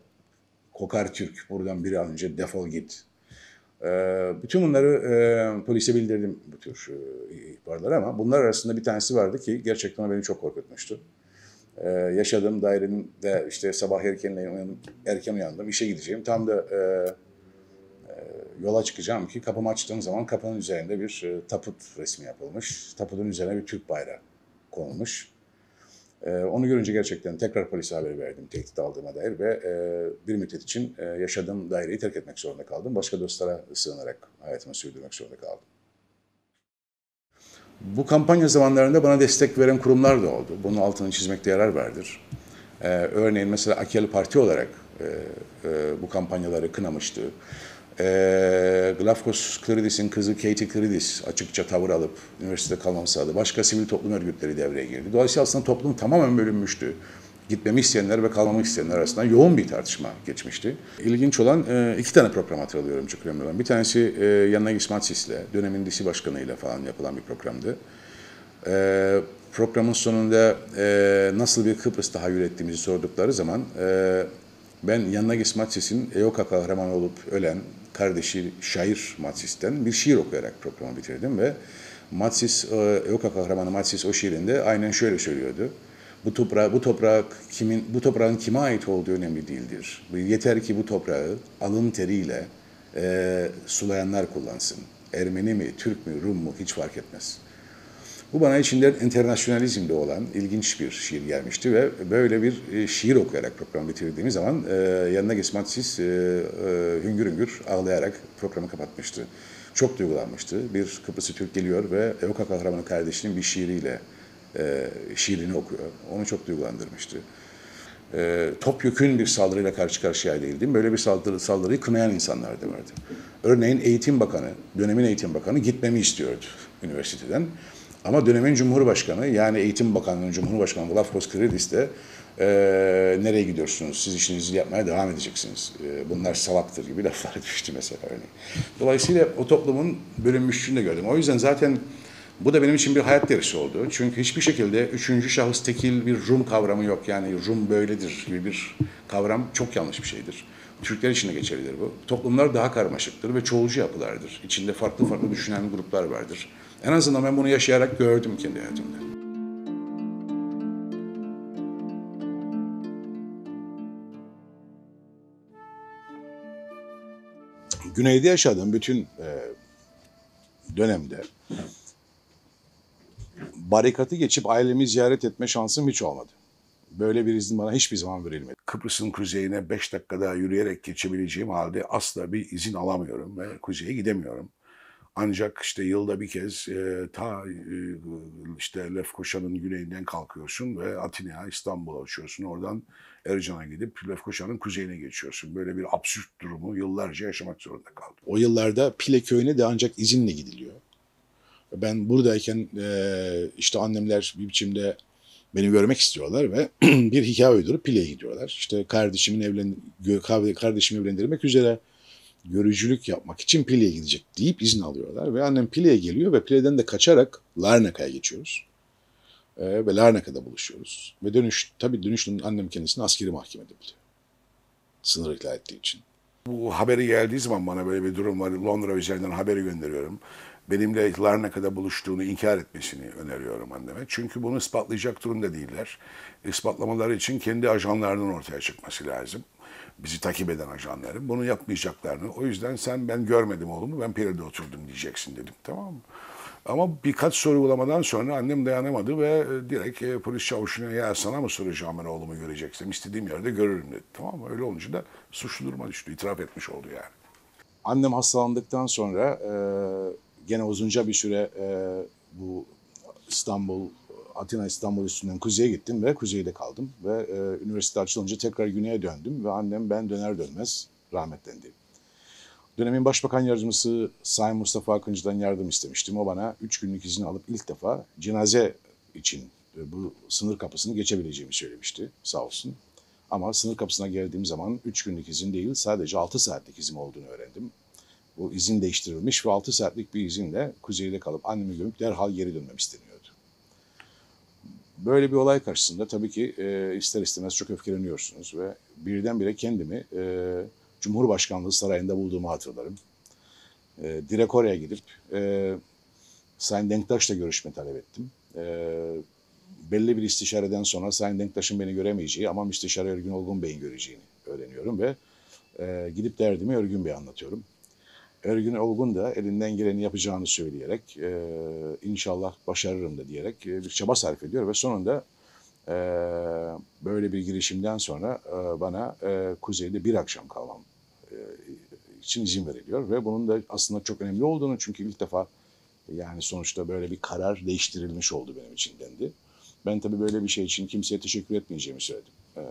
[SPEAKER 1] Kokar Türk buradan biri alınca defol git ee, bütün bunları e, polise bildirdim bu tür e, ihbarlar ama bunlar arasında bir tanesi vardı ki gerçekten beni çok korkutmuştu. E, yaşadığım dairenin de işte sabah erken, erken uyandım, işe gideceğim. Tam da e, e, yola çıkacağım ki kapımı açtığım zaman kapının üzerinde bir e, taput resmi yapılmış. Taputun üzerine bir Türk bayrağı konulmuş. Ee, onu görünce gerçekten tekrar polise haber verdim tehdit aldığıma dair ve e, bir müddet için e, yaşadığım daireyi terk etmek zorunda kaldım. Başka dostlara sığınarak hayatımı sürdürmek zorunda kaldım. Bu kampanya zamanlarında bana destek veren kurumlar da oldu. Bunun altını çizmekte yarar vardır. Ee, örneğin mesela AKEL Parti olarak e, bu kampanyaları kınamıştı e, ee, Glafkos Kridis'in kızı Katie Kridis açıkça tavır alıp üniversite kalmamı sağladı. Başka sivil toplum örgütleri devreye girdi. Dolayısıyla aslında toplum tamamen bölünmüştü. Gitmemi isteyenler ve kalmamı isteyenler arasında yoğun bir tartışma geçmişti. İlginç olan e, iki tane program hatırlıyorum çünkü önemli Bir tanesi e, Yanına İsmatsis'le, dönemin disi başkanıyla falan yapılan bir programdı. E, programın sonunda e, nasıl bir Kıbrıs tahayyül ettiğimizi sordukları zaman e, ben Yanına İsmatsis'in EOKA kahramanı olup ölen kardeşi şair Matsis'ten bir şiir okuyarak programı bitirdim ve Matsis, Eoka kahramanı Matsis o şiirinde aynen şöyle söylüyordu. Bu toprağı, bu toprak kimin, bu toprağın kime ait olduğu önemli değildir. Yeter ki bu toprağı alın teriyle e, sulayanlar kullansın. Ermeni mi, Türk mü, Rum mu hiç fark etmez.'' Bu bana içinde internasyonalizmde olan ilginç bir şiir gelmişti ve böyle bir e, şiir okuyarak programı bitirdiğimiz zaman e, yanına Gesmantis e, e, hüngür hüngür ağlayarak programı kapatmıştı. Çok duygulanmıştı. Bir Kıbrıs'ı Türk geliyor ve Evoka Kahramanı kardeşinin bir şiiriyle e, şiirini okuyor. Onu çok duygulandırmıştı. E, topyekün bir saldırıyla karşı karşıya değildim. Böyle bir saldırı, saldırıyı kınayan insanlar vardı. Örneğin Eğitim Bakanı, dönemin Eğitim Bakanı gitmemi istiyordu üniversiteden. Ama dönemin Cumhurbaşkanı yani Eğitim Bakanlığı'nın Cumhurbaşkanı Vlafkos Kredis de e, nereye gidiyorsunuz? Siz işinizi yapmaya devam edeceksiniz. E, bunlar salaktır gibi laflar düştü mesela örneğin. Dolayısıyla o toplumun bölünmüşlüğünü de gördüm. O yüzden zaten bu da benim için bir hayat derisi oldu. Çünkü hiçbir şekilde üçüncü şahıs tekil bir Rum kavramı yok. Yani Rum böyledir gibi bir kavram çok yanlış bir şeydir. Türkler için de geçerlidir bu. Toplumlar daha karmaşıktır ve çoğulcu yapılardır. İçinde farklı farklı düşünen gruplar vardır. En azından ben bunu yaşayarak gördüm kendi hayatımda. Güneyde yaşadığım bütün e, dönemde barikatı geçip ailemi ziyaret etme şansım hiç olmadı. Böyle bir izin bana hiçbir zaman verilmedi. Kıbrıs'ın kuzeyine 5 dakika daha yürüyerek geçebileceğim halde asla bir izin alamıyorum ve kuzeye gidemiyorum. Ancak işte yılda bir kez e, ta e, işte Lefkoşa'nın güneyinden kalkıyorsun ve Atina'ya, İstanbul'a uçuyorsun. Oradan Ercan'a gidip Lefkoşa'nın kuzeyine geçiyorsun. Böyle bir absürt durumu yıllarca yaşamak zorunda kaldım. O yıllarda Pile köyüne de ancak izinle gidiliyor. Ben buradayken e, işte annemler bir biçimde beni görmek istiyorlar ve bir hikaye uydurup Pile'ye gidiyorlar. İşte kardeşimin evlen kardeşimi evlendirmek üzere görücülük yapmak için Pile'ye gidecek deyip izin alıyorlar. Ve annem Pile'ye geliyor ve Pile'den de kaçarak Larnaka'ya geçiyoruz. Ee, ve Larnaka'da buluşuyoruz. Ve dönüş, tabii dönüşün annem kendisini askeri mahkemede buluyor. Sınır ihlal ettiği için. Bu haberi geldiği zaman bana böyle bir durum var. Londra üzerinden haberi gönderiyorum. Benimle Larnaka'da buluştuğunu inkar etmesini öneriyorum anneme. Çünkü bunu ispatlayacak durumda değiller. İspatlamaları için kendi ajanlarının ortaya çıkması lazım bizi takip eden ajanların bunu yapmayacaklarını. O yüzden sen ben görmedim oğlumu ben pirede oturdum diyeceksin dedim tamam mı? Ama birkaç sorgulamadan sonra annem dayanamadı ve e, direkt e, polis çavuşuna ya sana mı soracağım ben oğlumu göreceksem istediğim yerde görürüm dedi. Tamam mı? Öyle olunca da suçlu duruma düştü. itiraf etmiş oldu yani. Annem hastalandıktan sonra e, gene uzunca bir süre e, bu İstanbul Atina İstanbul üstünden kuzeye gittim ve kuzeyde kaldım. Ve e, üniversite açılınca tekrar güneye döndüm ve annem ben döner dönmez rahmetlendi. Dönemin başbakan yardımcısı Sayın Mustafa Akıncı'dan yardım istemiştim. O bana 3 günlük izin alıp ilk defa cenaze için e, bu sınır kapısını geçebileceğimi söylemişti sağ olsun. Ama sınır kapısına geldiğim zaman 3 günlük izin değil sadece 6 saatlik izin olduğunu öğrendim. Bu izin değiştirilmiş ve 6 saatlik bir izinle kuzeyde kalıp annemi gömüp derhal geri dönmem istedim. Böyle bir olay karşısında tabii ki e, ister istemez çok öfkeleniyorsunuz ve birdenbire kendimi e, Cumhurbaşkanlığı sarayında bulduğumu hatırlarım. E, direkt oraya gidip e, Sayın Denktaş'la görüşme talep ettim. E, belli bir istişareden sonra Sayın Denktaş'ın beni göremeyeceği ama müsteşarı Örgün Olgun Bey'in göreceğini öğreniyorum ve e, gidip derdimi Örgün Bey'e anlatıyorum. Ergün Olgun da elinden geleni yapacağını söyleyerek e, inşallah başarırım da diyerek e, bir çaba sarf ediyor ve sonunda e, böyle bir girişimden sonra e, bana e, kuzeyde bir akşam kalmam e, için izin veriliyor ve bunun da aslında çok önemli olduğunu çünkü ilk defa yani sonuçta böyle bir karar değiştirilmiş oldu benim için dendi. Ben tabii böyle bir şey için kimseye teşekkür etmeyeceğimi söyledim. E,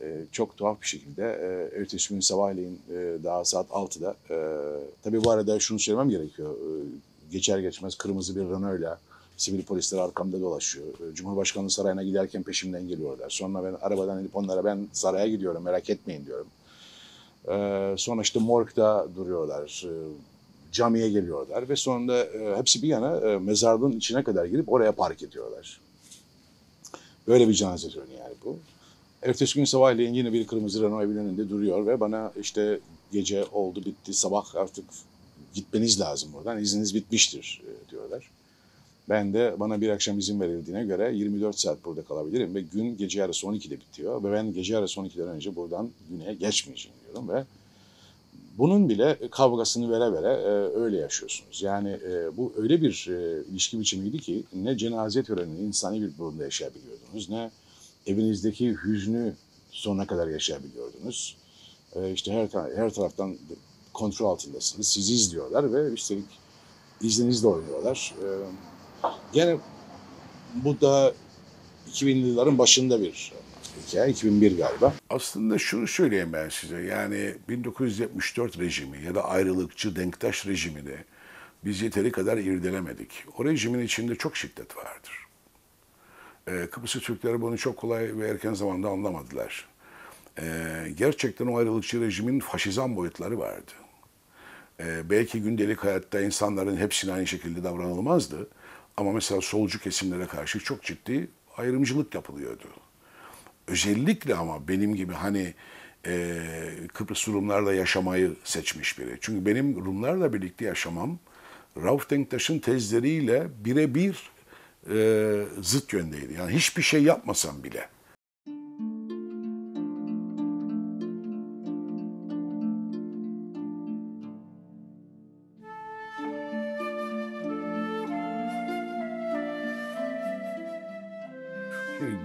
[SPEAKER 1] e, çok tuhaf bir şekilde e, ertesi gün sabahleyin e, daha saat 6'da e, tabii bu arada şunu söylemem gerekiyor. E, geçer geçmez kırmızı bir Renault'la sivil polisler arkamda dolaşıyor. E, sarayına giderken peşimden geliyorlar. Sonra ben arabadan inip onlara ben saraya gidiyorum merak etmeyin diyorum. sonra işte morgda duruyorlar. camiye geliyorlar ve sonunda hepsi bir yana mezarlığın içine kadar girip oraya park ediyorlar. Böyle bir cenaze töreni yani bu. Ertesi gün sabahleyin yine bir kırmızı Renault evin önünde duruyor ve bana işte gece oldu bitti sabah artık gitmeniz lazım buradan izniniz bitmiştir e, diyorlar. Ben de bana bir akşam izin verildiğine göre 24 saat burada kalabilirim ve gün gece yarısı 12'de bitiyor ve ben gece yarısı 12'den önce buradan güneye geçmeyeceğim diyorum ve bunun bile kavgasını vere vere e, öyle yaşıyorsunuz. Yani e, bu öyle bir e, ilişki biçimiydi ki ne cenaze törenini insani bir durumda yaşayabiliyordunuz ne evinizdeki hüznü sonuna kadar yaşayabiliyordunuz. Ee, işte her, her taraftan kontrol altındasınız. Sizi izliyorlar ve üstelik izninizle oynuyorlar. E, gene bu da 2000'li yılların başında bir hikaye. 2001 galiba. Aslında şunu söyleyeyim ben size. Yani 1974 rejimi ya da ayrılıkçı denktaş rejimini biz yeteri kadar irdelemedik. O rejimin içinde çok şiddet vardır e, Kıbrıslı Türkleri bunu çok kolay ve erken zamanda anlamadılar. E, gerçekten o ayrılıkçı rejimin faşizan boyutları vardı. E, belki gündelik hayatta insanların hepsine aynı şekilde davranılmazdı. Ama mesela solcu kesimlere karşı çok ciddi ayrımcılık yapılıyordu. Özellikle ama benim gibi hani e, Kıbrıs Rumlarla yaşamayı seçmiş biri. Çünkü benim Rumlarla birlikte yaşamam Rauf Denktaş'ın tezleriyle birebir e, zıt yöndeydi. Yani hiçbir şey yapmasam bile.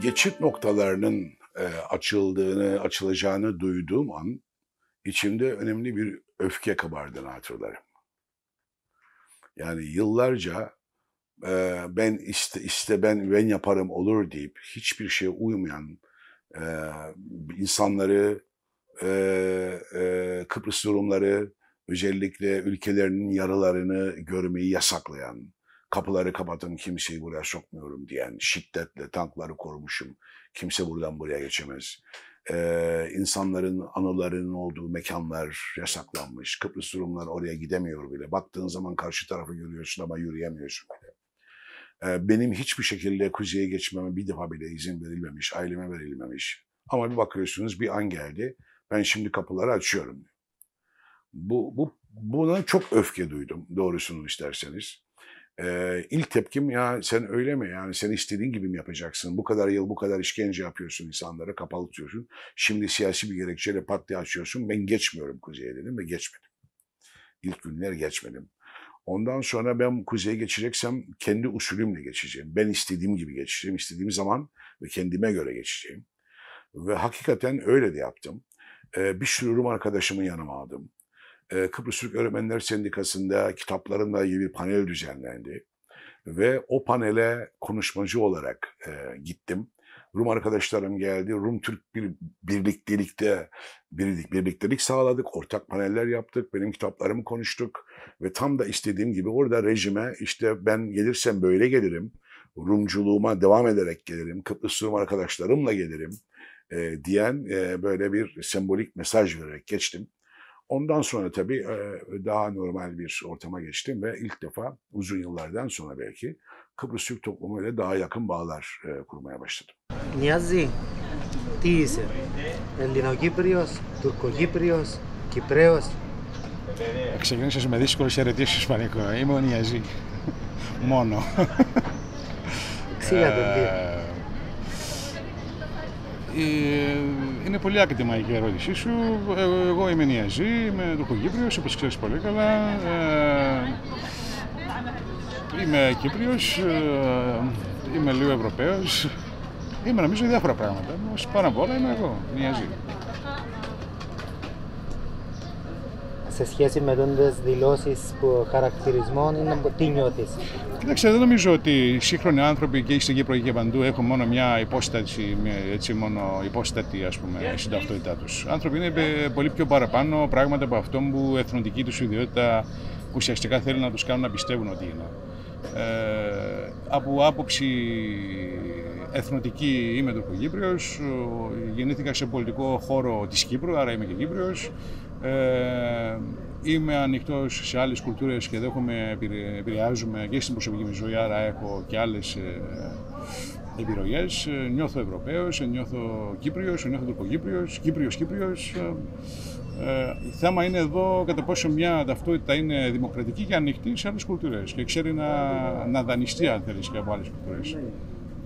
[SPEAKER 1] Geçit noktalarının e, açıldığını, açılacağını duyduğum an içimde önemli bir öfke kabardığını hatırlarım. Yani yıllarca e, ben işte işte ben ben yaparım olur deyip hiçbir şeye uymayan e, insanları e, e, Kıbrıs durumları özellikle ülkelerinin yaralarını görmeyi yasaklayan kapıları kapatın kimseyi buraya sokmuyorum diyen şiddetle tankları korumuşum kimse buradan buraya geçemez ee, insanların anılarının olduğu mekanlar yasaklanmış. Kıbrıs durumları oraya gidemiyor bile. Baktığın zaman karşı tarafı görüyorsun ama yürüyemiyorsun bile. Ee, benim hiçbir şekilde kuzeye geçmeme bir defa bile izin verilmemiş, aileme verilmemiş. Ama bir bakıyorsunuz bir an geldi. Ben şimdi kapıları açıyorum. Bu, bu, buna çok öfke duydum doğrusunu isterseniz. Ee, ilk tepkim ya sen öyle mi yani sen istediğin gibi mi yapacaksın? Bu kadar yıl bu kadar işkence yapıyorsun insanlara kapalı tutuyorsun. Şimdi siyasi bir gerekçeyle pat diye açıyorsun. Ben geçmiyorum kuzeye dedim ve geçmedim. İlk günler geçmedim. Ondan sonra ben kuzeye geçeceksem kendi usulümle geçeceğim. Ben istediğim gibi geçeceğim, istediğim zaman ve kendime göre geçeceğim. Ve hakikaten öyle de yaptım. Ee, bir sürü Rum arkadaşımı yanıma aldım. Ee, Kıbrıs Türk Öğretmenler Sendikası'nda kitaplarımla ilgili bir panel düzenlendi. Ve o panele konuşmacı olarak e, gittim. Rum arkadaşlarım geldi. Rum-Türk bir birliktelikte birlik, birliktelik sağladık. Ortak paneller yaptık. Benim kitaplarımı konuştuk. Ve tam da istediğim gibi orada rejime işte ben gelirsem böyle gelirim. Rumculuğuma devam ederek gelirim. Kıbrıs Rum arkadaşlarımla gelirim e, diyen e, böyle bir sembolik mesaj vererek geçtim. Ondan sonra tabii e, daha normal bir ortama geçtim ve ilk defa uzun yıllardan sonra belki Kıbrıs Türk toplumuyla daha yakın bağlar e, kurmaya başladım.
[SPEAKER 2] Μοιάζει. Τι είσαι. Ελληνοκύπριος, Τουρκοκύπριος, Κυπρέος. Ξεκινήσες με δύσκολες ερωτήσεις πανικό. Είμαι ο Νιαζή. Μόνο. Ξύγατε, τι. Ε, ε, είναι πολύ άκρημα η ερώτησή σου. Ε, εγώ είμαι Νιαζή, είμαι Τουρκοκύπριος, όπως ξέρεις πολύ καλά. είμαι Κύπριος, είμαι λίγο Ευρωπαίος. Είμαι νομίζω διάφορα πράγματα. Πάνω απ' όλα είμαι εγώ. Μοιάζει. σε σχέση με τόντες δηλώσει που χαρακτηρισμών είναι τι νιώθει. Κοιτάξτε, δεν νομίζω ότι οι σύγχρονοι άνθρωποι και στην Κύπρο και παντού έχουν μόνο μια υπόσταση, έτσι μόνο υπόστατη ας πούμε, Οι άνθρωποι είναι ε, πολύ πιο παραπάνω πράγματα από αυτό που εθνοτική του ιδιότητα ουσιαστικά θέλει να του κάνουν να πιστεύουν ότι είναι. Ε, από άποψη εθνοτική είμαι Τουρκογύπριος. γεννήθηκα σε πολιτικό χώρο της Κύπρου, άρα είμαι και Κύπριος. Ε, είμαι ανοιχτό σε άλλε κουλτούρε και δέχομαι, επηρεάζομαι και στην προσωπική μου ζωή, άρα έχω και αλλες ε, επιρροέ. επιλογές. Νιώθω Ευρωπαίος, νιώθω Κύπριος, νιώθω οποκογύπριο, Κύπριος-Κύπριος. Ε, θέμα είναι εδώ κατά πόσο μια ταυτότητα είναι δημοκρατική και ανοιχτή σε άλλε κουλτουρέ και ξέρει να, να δανειστεί, αν θέλει, και από άλλε κουλτουρέ.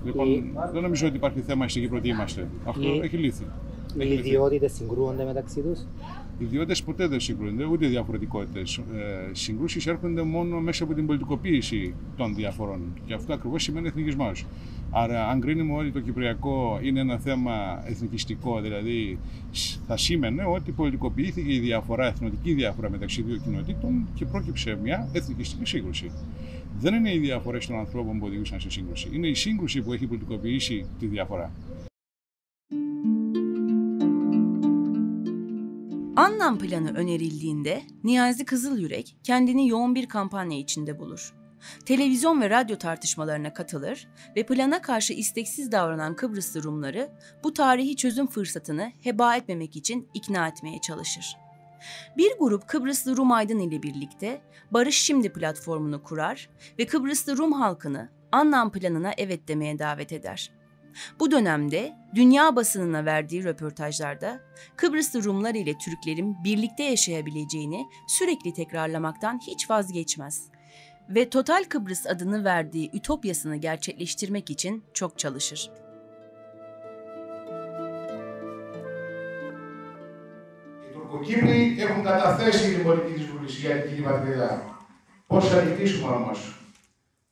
[SPEAKER 2] Λοιπόν, δεν νομίζω ότι υπάρχει θέμα στην Κύπρο ότι είμαστε. Αυτό έχει λύθει. Οι ιδιότητε συγκρούονται μεταξύ του. Οι ιδιότητε ποτέ δεν συγκρούονται, ούτε οι διαφορετικότητε. Ε, Συγκρούσει έρχονται μόνο μέσα από την πολιτικοποίηση των διαφορών. Και αυτό ακριβώ σημαίνει εθνικισμό. Άρα, αν κρίνουμε ότι το Κυπριακό είναι ένα θέμα εθνικιστικό, δηλαδή θα σήμαινε ότι πολιτικοποιήθηκε η διαφορά, η εθνοτική διαφορά μεταξύ δύο κοινοτήτων και σε μια εθνικιστική σύγκρουση. Δεν είναι οι διαφορέ των ανθρώπων που οδηγούσαν σε σύγκρουση. Είναι η σύγκρουση που έχει πολιτικοποιήσει τη διαφορά.
[SPEAKER 3] Αν planı önerildiğinde Niyazi Kızılyürek kendini yoğun bir καμπάνια içinde bulur. televizyon ve radyo tartışmalarına katılır ve plana karşı isteksiz davranan Kıbrıslı Rumları bu tarihi çözüm fırsatını heba etmemek için ikna etmeye çalışır. Bir grup Kıbrıslı Rum aydın ile birlikte Barış Şimdi platformunu kurar ve Kıbrıslı Rum halkını Annan planına evet demeye davet eder. Bu dönemde dünya basınına verdiği röportajlarda Kıbrıslı Rumlar ile Türklerin birlikte yaşayabileceğini sürekli tekrarlamaktan hiç vazgeçmez ve Total Kıbrıs adını verdiği ütopyasını gerçekleştirmek için çok çalışır.
[SPEAKER 2] Τουρκοκύπροι έχουν καταθέσει η Πολιτική της Βουλής για την κοινή πατρίδα. Πώς θα τη χτίσουμε όμως.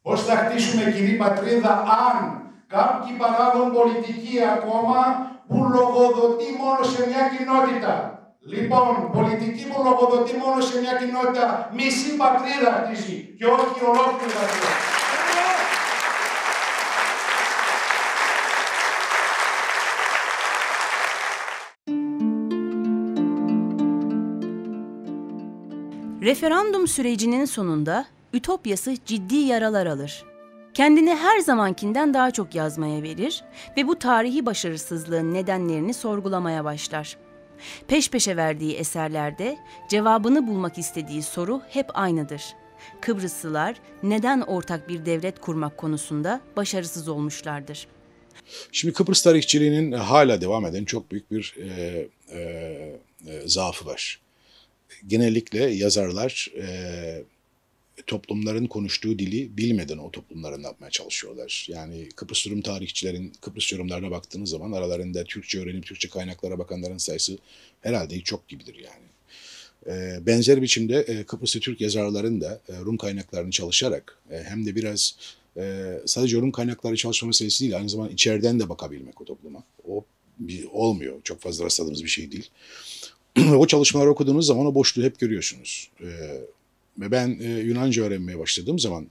[SPEAKER 2] Πώς θα χτίσουμε κοινή πατρίδα αν κάποιοι παράγουν πολιτικοί ακόμα που λογοδοτεί μόνο σε μια κοινότητα. Λοιπόν, πολιτική μονοποδοτεί μόνο σε μια κοινότητα. Μισή πατρίδα χτίζει και όχι ολόκληρη πατρίδα.
[SPEAKER 3] Referandum sürecinin sonunda Ütopyası ciddi yaralar alır. Kendini her zamankinden daha çok yazmaya verir ve bu tarihi başarısızlığın nedenlerini sorgulamaya başlar. Peş peşe verdiği eserlerde cevabını bulmak istediği soru hep aynıdır. Kıbrıslılar neden ortak bir devlet kurmak konusunda başarısız olmuşlardır?
[SPEAKER 1] Şimdi Kıbrıs tarihçiliğinin e, hala devam eden çok büyük bir e, e, e zaafı var. Genellikle yazarlar e, toplumların konuştuğu dili bilmeden o toplumların yapmaya çalışıyorlar. Yani Kıbrıs Rum tarihçilerin Kıbrıs yorumlarına baktığınız zaman aralarında Türkçe öğrenip Türkçe kaynaklara bakanların sayısı herhalde çok gibidir yani. Ee, benzer biçimde e, Kıbrıs Türk yazarların da e, Rum kaynaklarını çalışarak e, hem de biraz sadece Rum kaynakları çalışma meselesi değil aynı zamanda içeriden de bakabilmek o topluma. O bir, olmuyor. Çok fazla rastladığımız bir şey değil. o çalışmaları okuduğunuz zaman o boşluğu hep görüyorsunuz. Ee, ben e, Yunanca öğrenmeye başladığım zaman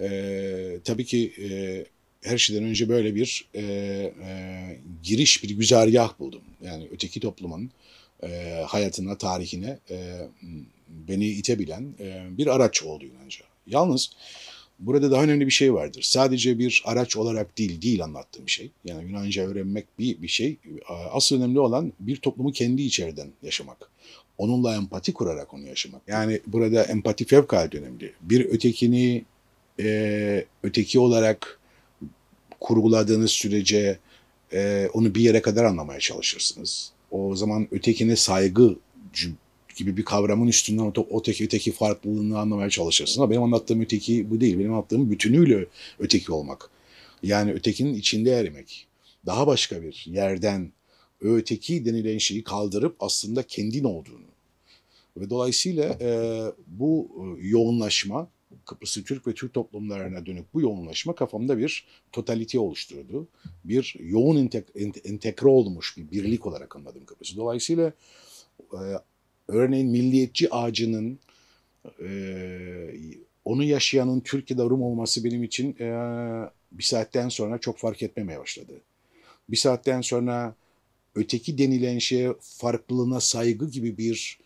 [SPEAKER 1] e, tabii ki e, her şeyden önce böyle bir e, e, giriş, bir güzergah buldum. Yani öteki toplumun e, hayatına, tarihine e, beni itebilen e, bir araç oldu Yunanca. Yalnız burada daha önemli bir şey vardır. Sadece bir araç olarak değil, değil anlattığım şey. Yani Yunanca öğrenmek bir, bir şey. Asıl önemli olan bir toplumu kendi içeriden yaşamak onunla empati kurarak onu yaşamak. Yani burada empati fevkalade önemli. Bir ötekini e, öteki olarak kurguladığınız sürece e, onu bir yere kadar anlamaya çalışırsınız. O zaman ötekine saygı gibi bir kavramın üstünden o öteki öteki farklılığını anlamaya çalışırsınız. Ama benim anlattığım öteki bu değil. Benim anlattığım bütünüyle öteki olmak. Yani ötekinin içinde erimek. Daha başka bir yerden öteki denilen şeyi kaldırıp aslında kendin olduğunu ve dolayısıyla e, bu yoğunlaşma, Kıbrıs'ın Türk ve Türk toplumlarına dönük bu yoğunlaşma kafamda bir totalite oluşturdu. Bir yoğun entek- entegre olmuş bir birlik olarak anladım Kıbrıs'ı. Dolayısıyla e, örneğin milliyetçi ağacının e, onu yaşayanın Türkiye'de Rum olması benim için e, bir saatten sonra çok fark etmemeye başladı. Bir saatten sonra öteki denilen şeye farklılığına saygı gibi bir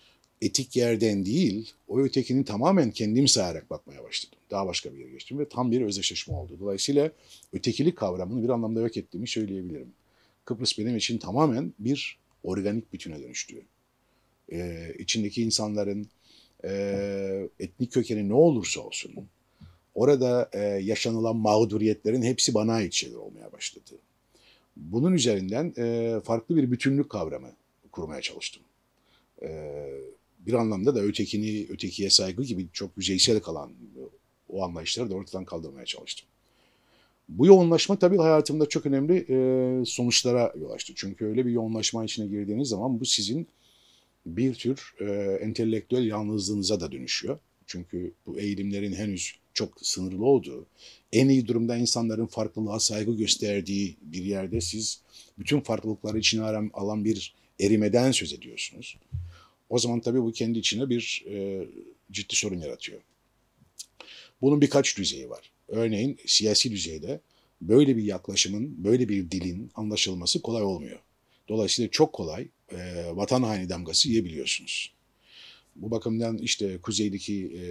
[SPEAKER 1] etik yerden değil, o ötekini tamamen kendim sayarak bakmaya başladım. Daha başka bir yere geçtim ve tam bir özdeşleşme oldu. Dolayısıyla ötekilik kavramını bir anlamda yok ettiğimi söyleyebilirim. Kıbrıs benim için tamamen bir organik bütüne dönüştü. Ee, içindeki insanların e, etnik kökeni ne olursa olsun, orada e, yaşanılan mağduriyetlerin hepsi bana ait şeyler olmaya başladı. Bunun üzerinden e, farklı bir bütünlük kavramı kurmaya çalıştım. E, bir anlamda da ötekini, ötekiye saygı gibi çok yüzeysel kalan o anlayışları da ortadan kaldırmaya çalıştım. Bu yoğunlaşma tabii hayatımda çok önemli e, sonuçlara yol açtı. Çünkü öyle bir yoğunlaşma içine girdiğiniz zaman bu sizin bir tür e, entelektüel yalnızlığınıza da dönüşüyor. Çünkü bu eğilimlerin henüz çok sınırlı olduğu, en iyi durumda insanların farklılığa saygı gösterdiği bir yerde siz bütün farklılıkları içine alan bir erimeden söz ediyorsunuz. O zaman tabii bu kendi içine bir e, ciddi sorun yaratıyor. Bunun birkaç düzeyi var. Örneğin siyasi düzeyde böyle bir yaklaşımın, böyle bir dilin anlaşılması kolay olmuyor. Dolayısıyla çok kolay e, vatan haini damgası yiyebiliyorsunuz. Bu bakımdan işte kuzeydeki e, e,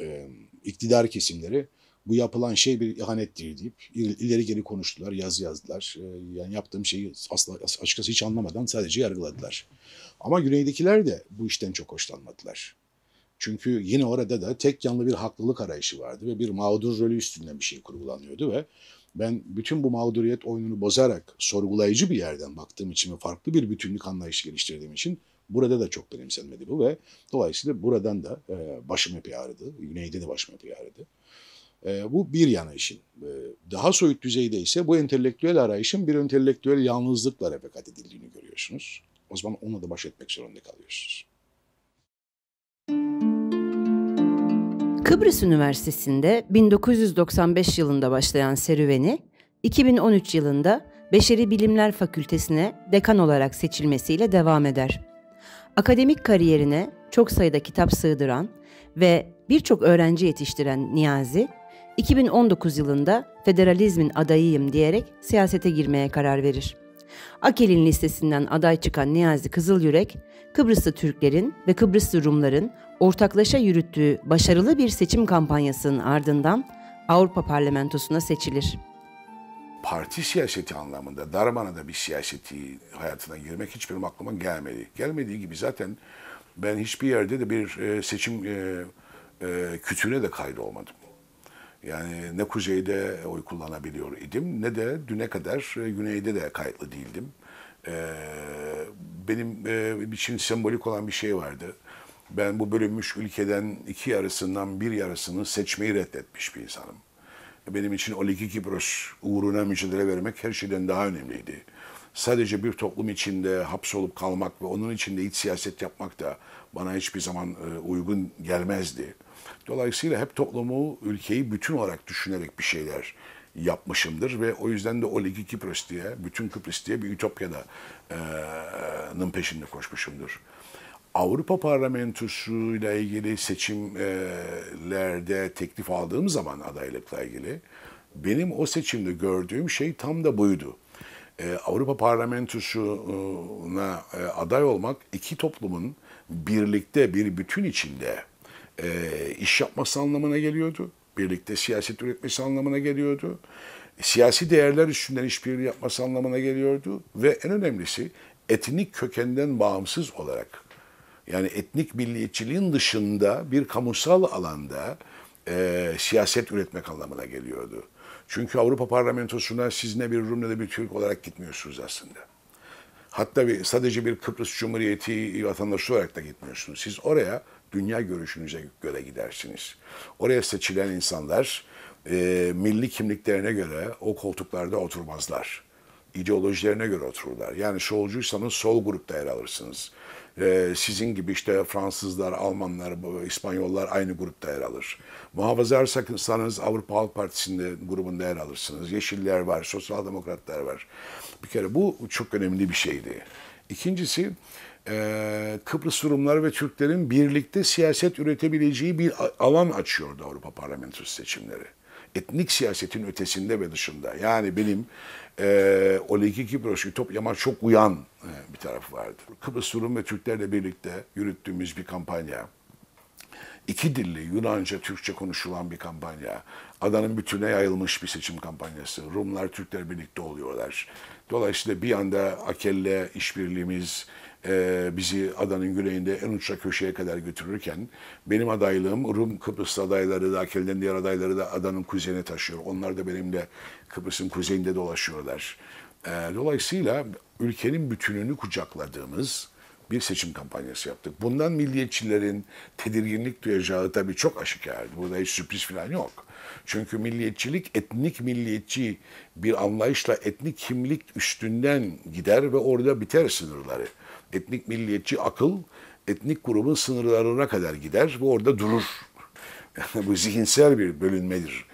[SPEAKER 1] e, iktidar kesimleri bu yapılan şey bir ihanettir deyip ileri geri konuştular, yazı yazdılar. Ee, yani yaptığım şeyi asla, açıkçası hiç anlamadan sadece yargıladılar. Ama güneydekiler de bu işten çok hoşlanmadılar. Çünkü yine orada da tek yanlı bir haklılık arayışı vardı ve bir mağdur rolü üstünde bir şey kurgulanıyordu ve ben bütün bu mağduriyet oyununu bozarak sorgulayıcı bir yerden baktığım için ve farklı bir bütünlük anlayışı geliştirdiğim için burada da çok benimsenmedi bu ve dolayısıyla buradan da e, başım epey ağrıdı. Güneyde de başım epey ağrıdı. E, bu bir yana işin. E, daha soyut düzeyde ise bu entelektüel arayışın bir entelektüel yalnızlıkla refakat edildiğini görüyorsunuz. O zaman onunla da baş etmek zorunda kalıyorsunuz.
[SPEAKER 4] Kıbrıs Üniversitesi'nde 1995 yılında başlayan serüveni 2013 yılında Beşeri Bilimler Fakültesine dekan olarak seçilmesiyle devam eder. Akademik kariyerine çok sayıda kitap sığdıran ve birçok öğrenci yetiştiren Niyazi, 2019 yılında federalizmin adayıyım diyerek siyasete girmeye karar verir. Akel'in listesinden aday çıkan Niyazi Kızılyürek, Kıbrıslı Türklerin ve Kıbrıslı Rumların ortaklaşa yürüttüğü başarılı bir seçim kampanyasının ardından Avrupa Parlamentosu'na seçilir.
[SPEAKER 1] Parti siyaseti anlamında darmanada bir siyaseti hayatına girmek hiçbir aklıma gelmedi. Gelmediği gibi zaten ben hiçbir yerde de bir e, seçim e, e, kütüğüne de kaydolmadım. Yani ne kuzeyde oy kullanabiliyor idim ne de düne kadar e, güneyde de kayıtlı değildim. Ee, benim e, için sembolik olan bir şey vardı. Ben bu bölünmüş ülkeden iki yarısından bir yarısını seçmeyi reddetmiş bir insanım. Benim için o Ligi Kipros uğruna mücadele vermek her şeyden daha önemliydi. Sadece bir toplum içinde hapsolup kalmak ve onun içinde iç siyaset yapmak da bana hiçbir zaman e, uygun gelmezdi. Dolayısıyla hep toplumu, ülkeyi bütün olarak düşünerek bir şeyler yapmışımdır ve o yüzden de o ligi Kıbrıs diye, bütün Kıbrıs diye bir Ütopya'nın peşinde koşmuşumdur. Avrupa Parlamentosu ile ilgili seçimlerde teklif aldığım zaman adaylıkla ilgili benim o seçimde gördüğüm şey tam da buydu. Avrupa Parlamentosu'na aday olmak iki toplumun birlikte bir bütün içinde e, iş yapması anlamına geliyordu. Birlikte siyaset üretmesi anlamına geliyordu. Siyasi değerler üstünden işbirliği yapması anlamına geliyordu. Ve en önemlisi etnik kökenden bağımsız olarak yani etnik milliyetçiliğin dışında bir kamusal alanda e, siyaset üretmek anlamına geliyordu. Çünkü Avrupa Parlamentosu'na siz ne bir Rum ne de bir Türk olarak gitmiyorsunuz aslında. Hatta bir, sadece bir Kıbrıs Cumhuriyeti vatandaşı olarak da gitmiyorsunuz. Siz oraya dünya görüşünüze göre gidersiniz. Oraya seçilen insanlar e, milli kimliklerine göre o koltuklarda oturmazlar. İdeolojilerine göre otururlar. Yani solcuysanız sol grupta yer alırsınız. E, sizin gibi işte Fransızlar, Almanlar, İspanyollar aynı grupta yer alır. Muhafazarsanız Avrupa Halk Partisi'nde grubunda yer alırsınız. Yeşiller var, sosyal demokratlar var. Bir kere bu çok önemli bir şeydi. İkincisi e, Kıbrıs Rumları ve Türklerin birlikte siyaset üretebileceği bir alan açıyordu Avrupa Parlamentosu seçimleri. Etnik siyasetin ötesinde ve dışında. Yani benim e, Olegi Kipros, Ütopyama çok uyan e, bir tarafı vardı. Kıbrıs Rum ve Türklerle birlikte yürüttüğümüz bir kampanya. İki dilli Yunanca, Türkçe konuşulan bir kampanya. Adanın bütüne yayılmış bir seçim kampanyası. Rumlar, Türkler birlikte oluyorlar. Dolayısıyla bir anda Akel'le işbirliğimiz, e, bizi adanın güneyinde en uçta köşeye kadar götürürken benim adaylığım Rum Kıbrıs adayları da kendilerinin diğer adayları da adanın kuzeyine taşıyor. Onlar da benimle Kıbrıs'ın kuzeyinde dolaşıyorlar. E, dolayısıyla ülkenin bütününü kucakladığımız bir seçim kampanyası yaptık. Bundan milliyetçilerin tedirginlik duyacağı tabii çok aşikar. Burada hiç sürpriz falan yok. Çünkü milliyetçilik etnik milliyetçi bir anlayışla etnik kimlik üstünden gider ve orada biter sınırları etnik milliyetçi akıl etnik grubun sınırlarına kadar gider ve orada durur. Yani bu zihinsel bir bölünmedir.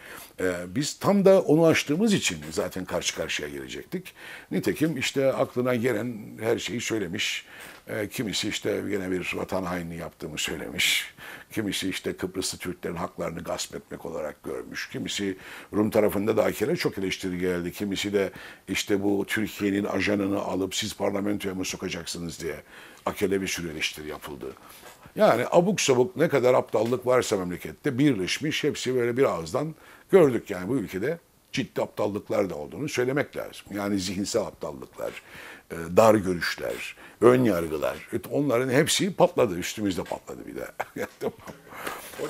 [SPEAKER 1] E, biz tam da onu açtığımız için zaten karşı karşıya gelecektik. Nitekim işte aklına gelen her şeyi söylemiş. E, kimisi işte yine bir vatan haini yaptığımı söylemiş. Kimisi işte Kıbrıslı Türklerin haklarını gasp etmek olarak görmüş. Kimisi Rum tarafında da kere çok eleştiri geldi. Kimisi de işte bu Türkiye'nin ajanını alıp siz parlamentoya mı sokacaksınız diye akele bir sürü eleştiri yapıldı. Yani abuk sabuk ne kadar aptallık varsa memlekette birleşmiş hepsi böyle bir ağızdan Gördük yani bu ülkede ciddi aptallıklar da olduğunu söylemek lazım. Yani zihinsel aptallıklar, e, dar görüşler, ön yargılar. E, onların hepsi patladı. Üstümüzde patladı bir daha. Hocam,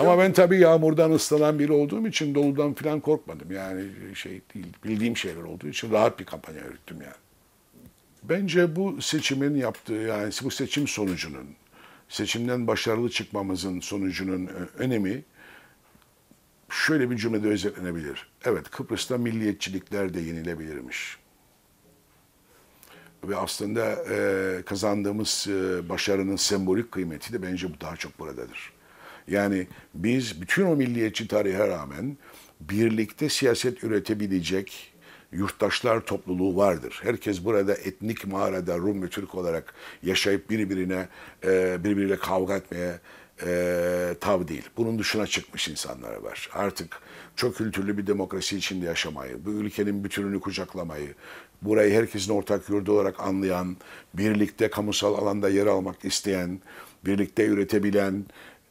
[SPEAKER 1] Ama ben tabii yağmurdan ıslanan biri olduğum için doludan falan korkmadım. Yani şey değil, bildiğim şeyler olduğu için rahat bir kampanya yürüttüm yani. Bence bu seçimin yaptığı yani bu seçim sonucunun, seçimden başarılı çıkmamızın sonucunun e, önemi şöyle bir cümlede özetlenebilir. Evet Kıbrıs'ta milliyetçilikler de yenilebilirmiş. Ve aslında e, kazandığımız e, başarının sembolik kıymeti de bence bu daha çok buradadır. Yani biz bütün o milliyetçi tarihe rağmen birlikte siyaset üretebilecek yurttaşlar topluluğu vardır. Herkes burada etnik mağarada Rum ve Türk olarak yaşayıp birbirine e, birbiriyle kavga etmeye e, tav değil. Bunun dışına çıkmış insanlar var. Artık çok kültürlü bir demokrasi içinde yaşamayı, bu ülkenin bütününü kucaklamayı, burayı herkesin ortak yurdu olarak anlayan, birlikte kamusal alanda yer almak isteyen, birlikte üretebilen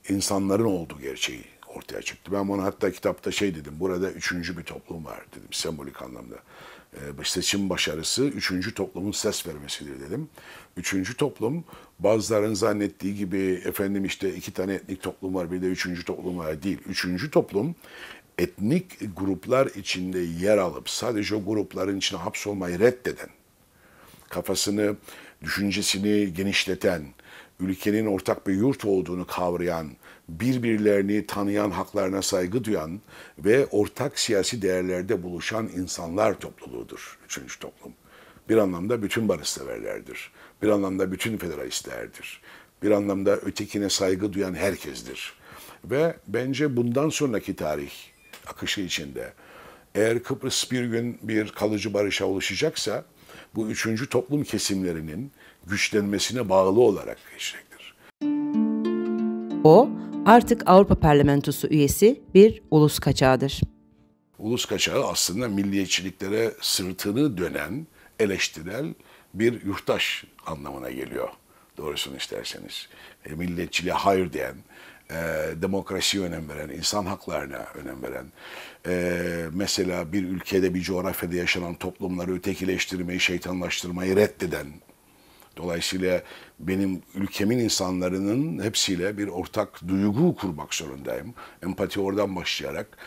[SPEAKER 1] insanların olduğu gerçeği ortaya çıktı. Ben bunu hatta kitapta şey dedim, burada üçüncü bir toplum var dedim sembolik anlamda. Ee, seçim başarısı üçüncü toplumun ses vermesidir dedim. Üçüncü toplum bazıların zannettiği gibi efendim işte iki tane etnik toplum var bir de üçüncü toplum var değil. Üçüncü toplum etnik gruplar içinde yer alıp sadece o grupların içine hapsolmayı reddeden, kafasını, düşüncesini genişleten, ülkenin ortak bir yurt olduğunu kavrayan birbirlerini tanıyan, haklarına saygı duyan ve ortak siyasi değerlerde buluşan insanlar topluluğudur. Üçüncü toplum. Bir anlamda bütün barışseverlerdir. Bir anlamda bütün federalistlerdir. Bir anlamda ötekine saygı duyan herkestir. Ve bence bundan sonraki tarih akışı içinde eğer Kıbrıs bir gün bir kalıcı barışa ulaşacaksa bu üçüncü toplum kesimlerinin güçlenmesine bağlı olarak geçecektir.
[SPEAKER 4] O artık Avrupa Parlamentosu üyesi bir ulus kaçağıdır.
[SPEAKER 1] Ulus kaçağı aslında milliyetçiliklere sırtını dönen, eleştirel bir yurttaş anlamına geliyor doğrusunu isterseniz. E, milliyetçiliğe hayır diyen, e, demokrasiye önem veren, insan haklarına önem veren, e, mesela bir ülkede, bir coğrafyada yaşanan toplumları ötekileştirmeyi, şeytanlaştırmayı reddeden Dolayısıyla benim ülkemin insanlarının hepsiyle bir ortak duygu kurmak zorundayım. Empati oradan başlayarak,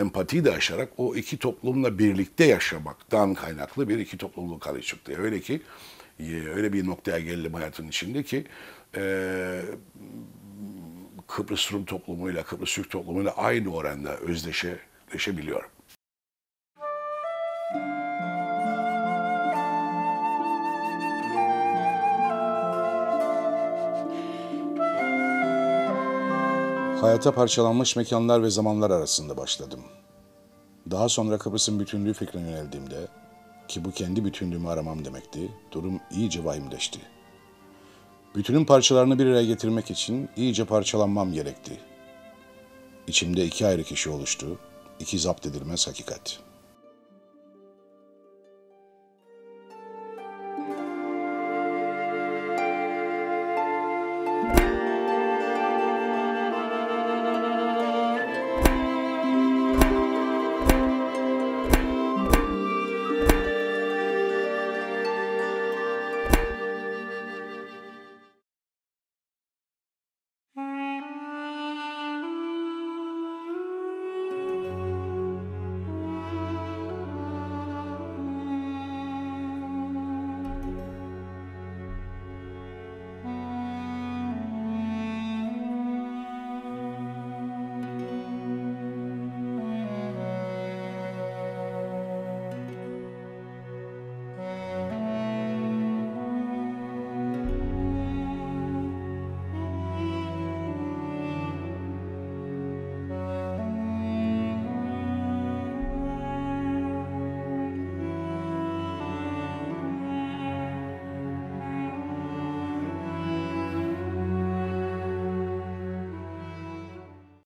[SPEAKER 1] empatiyi de aşarak o iki toplumla birlikte yaşamaktan kaynaklı bir iki toplumluk hali çıktı. Öyle ki e, öyle bir noktaya geldim hayatın içinde ki e, Kıbrıs Rum toplumuyla, Kıbrıs Türk toplumuyla aynı oranda özdeşe, özdeşebiliyorum. Hayata parçalanmış mekanlar ve zamanlar arasında başladım. Daha sonra Kıbrıs'ın bütünlüğü fikrine yöneldiğimde, ki bu kendi bütünlüğümü aramam demekti, durum iyice vahimleşti. Bütünün parçalarını bir araya getirmek için iyice parçalanmam gerekti. İçimde iki ayrı kişi oluştu, iki zapt edilmez hakikat.''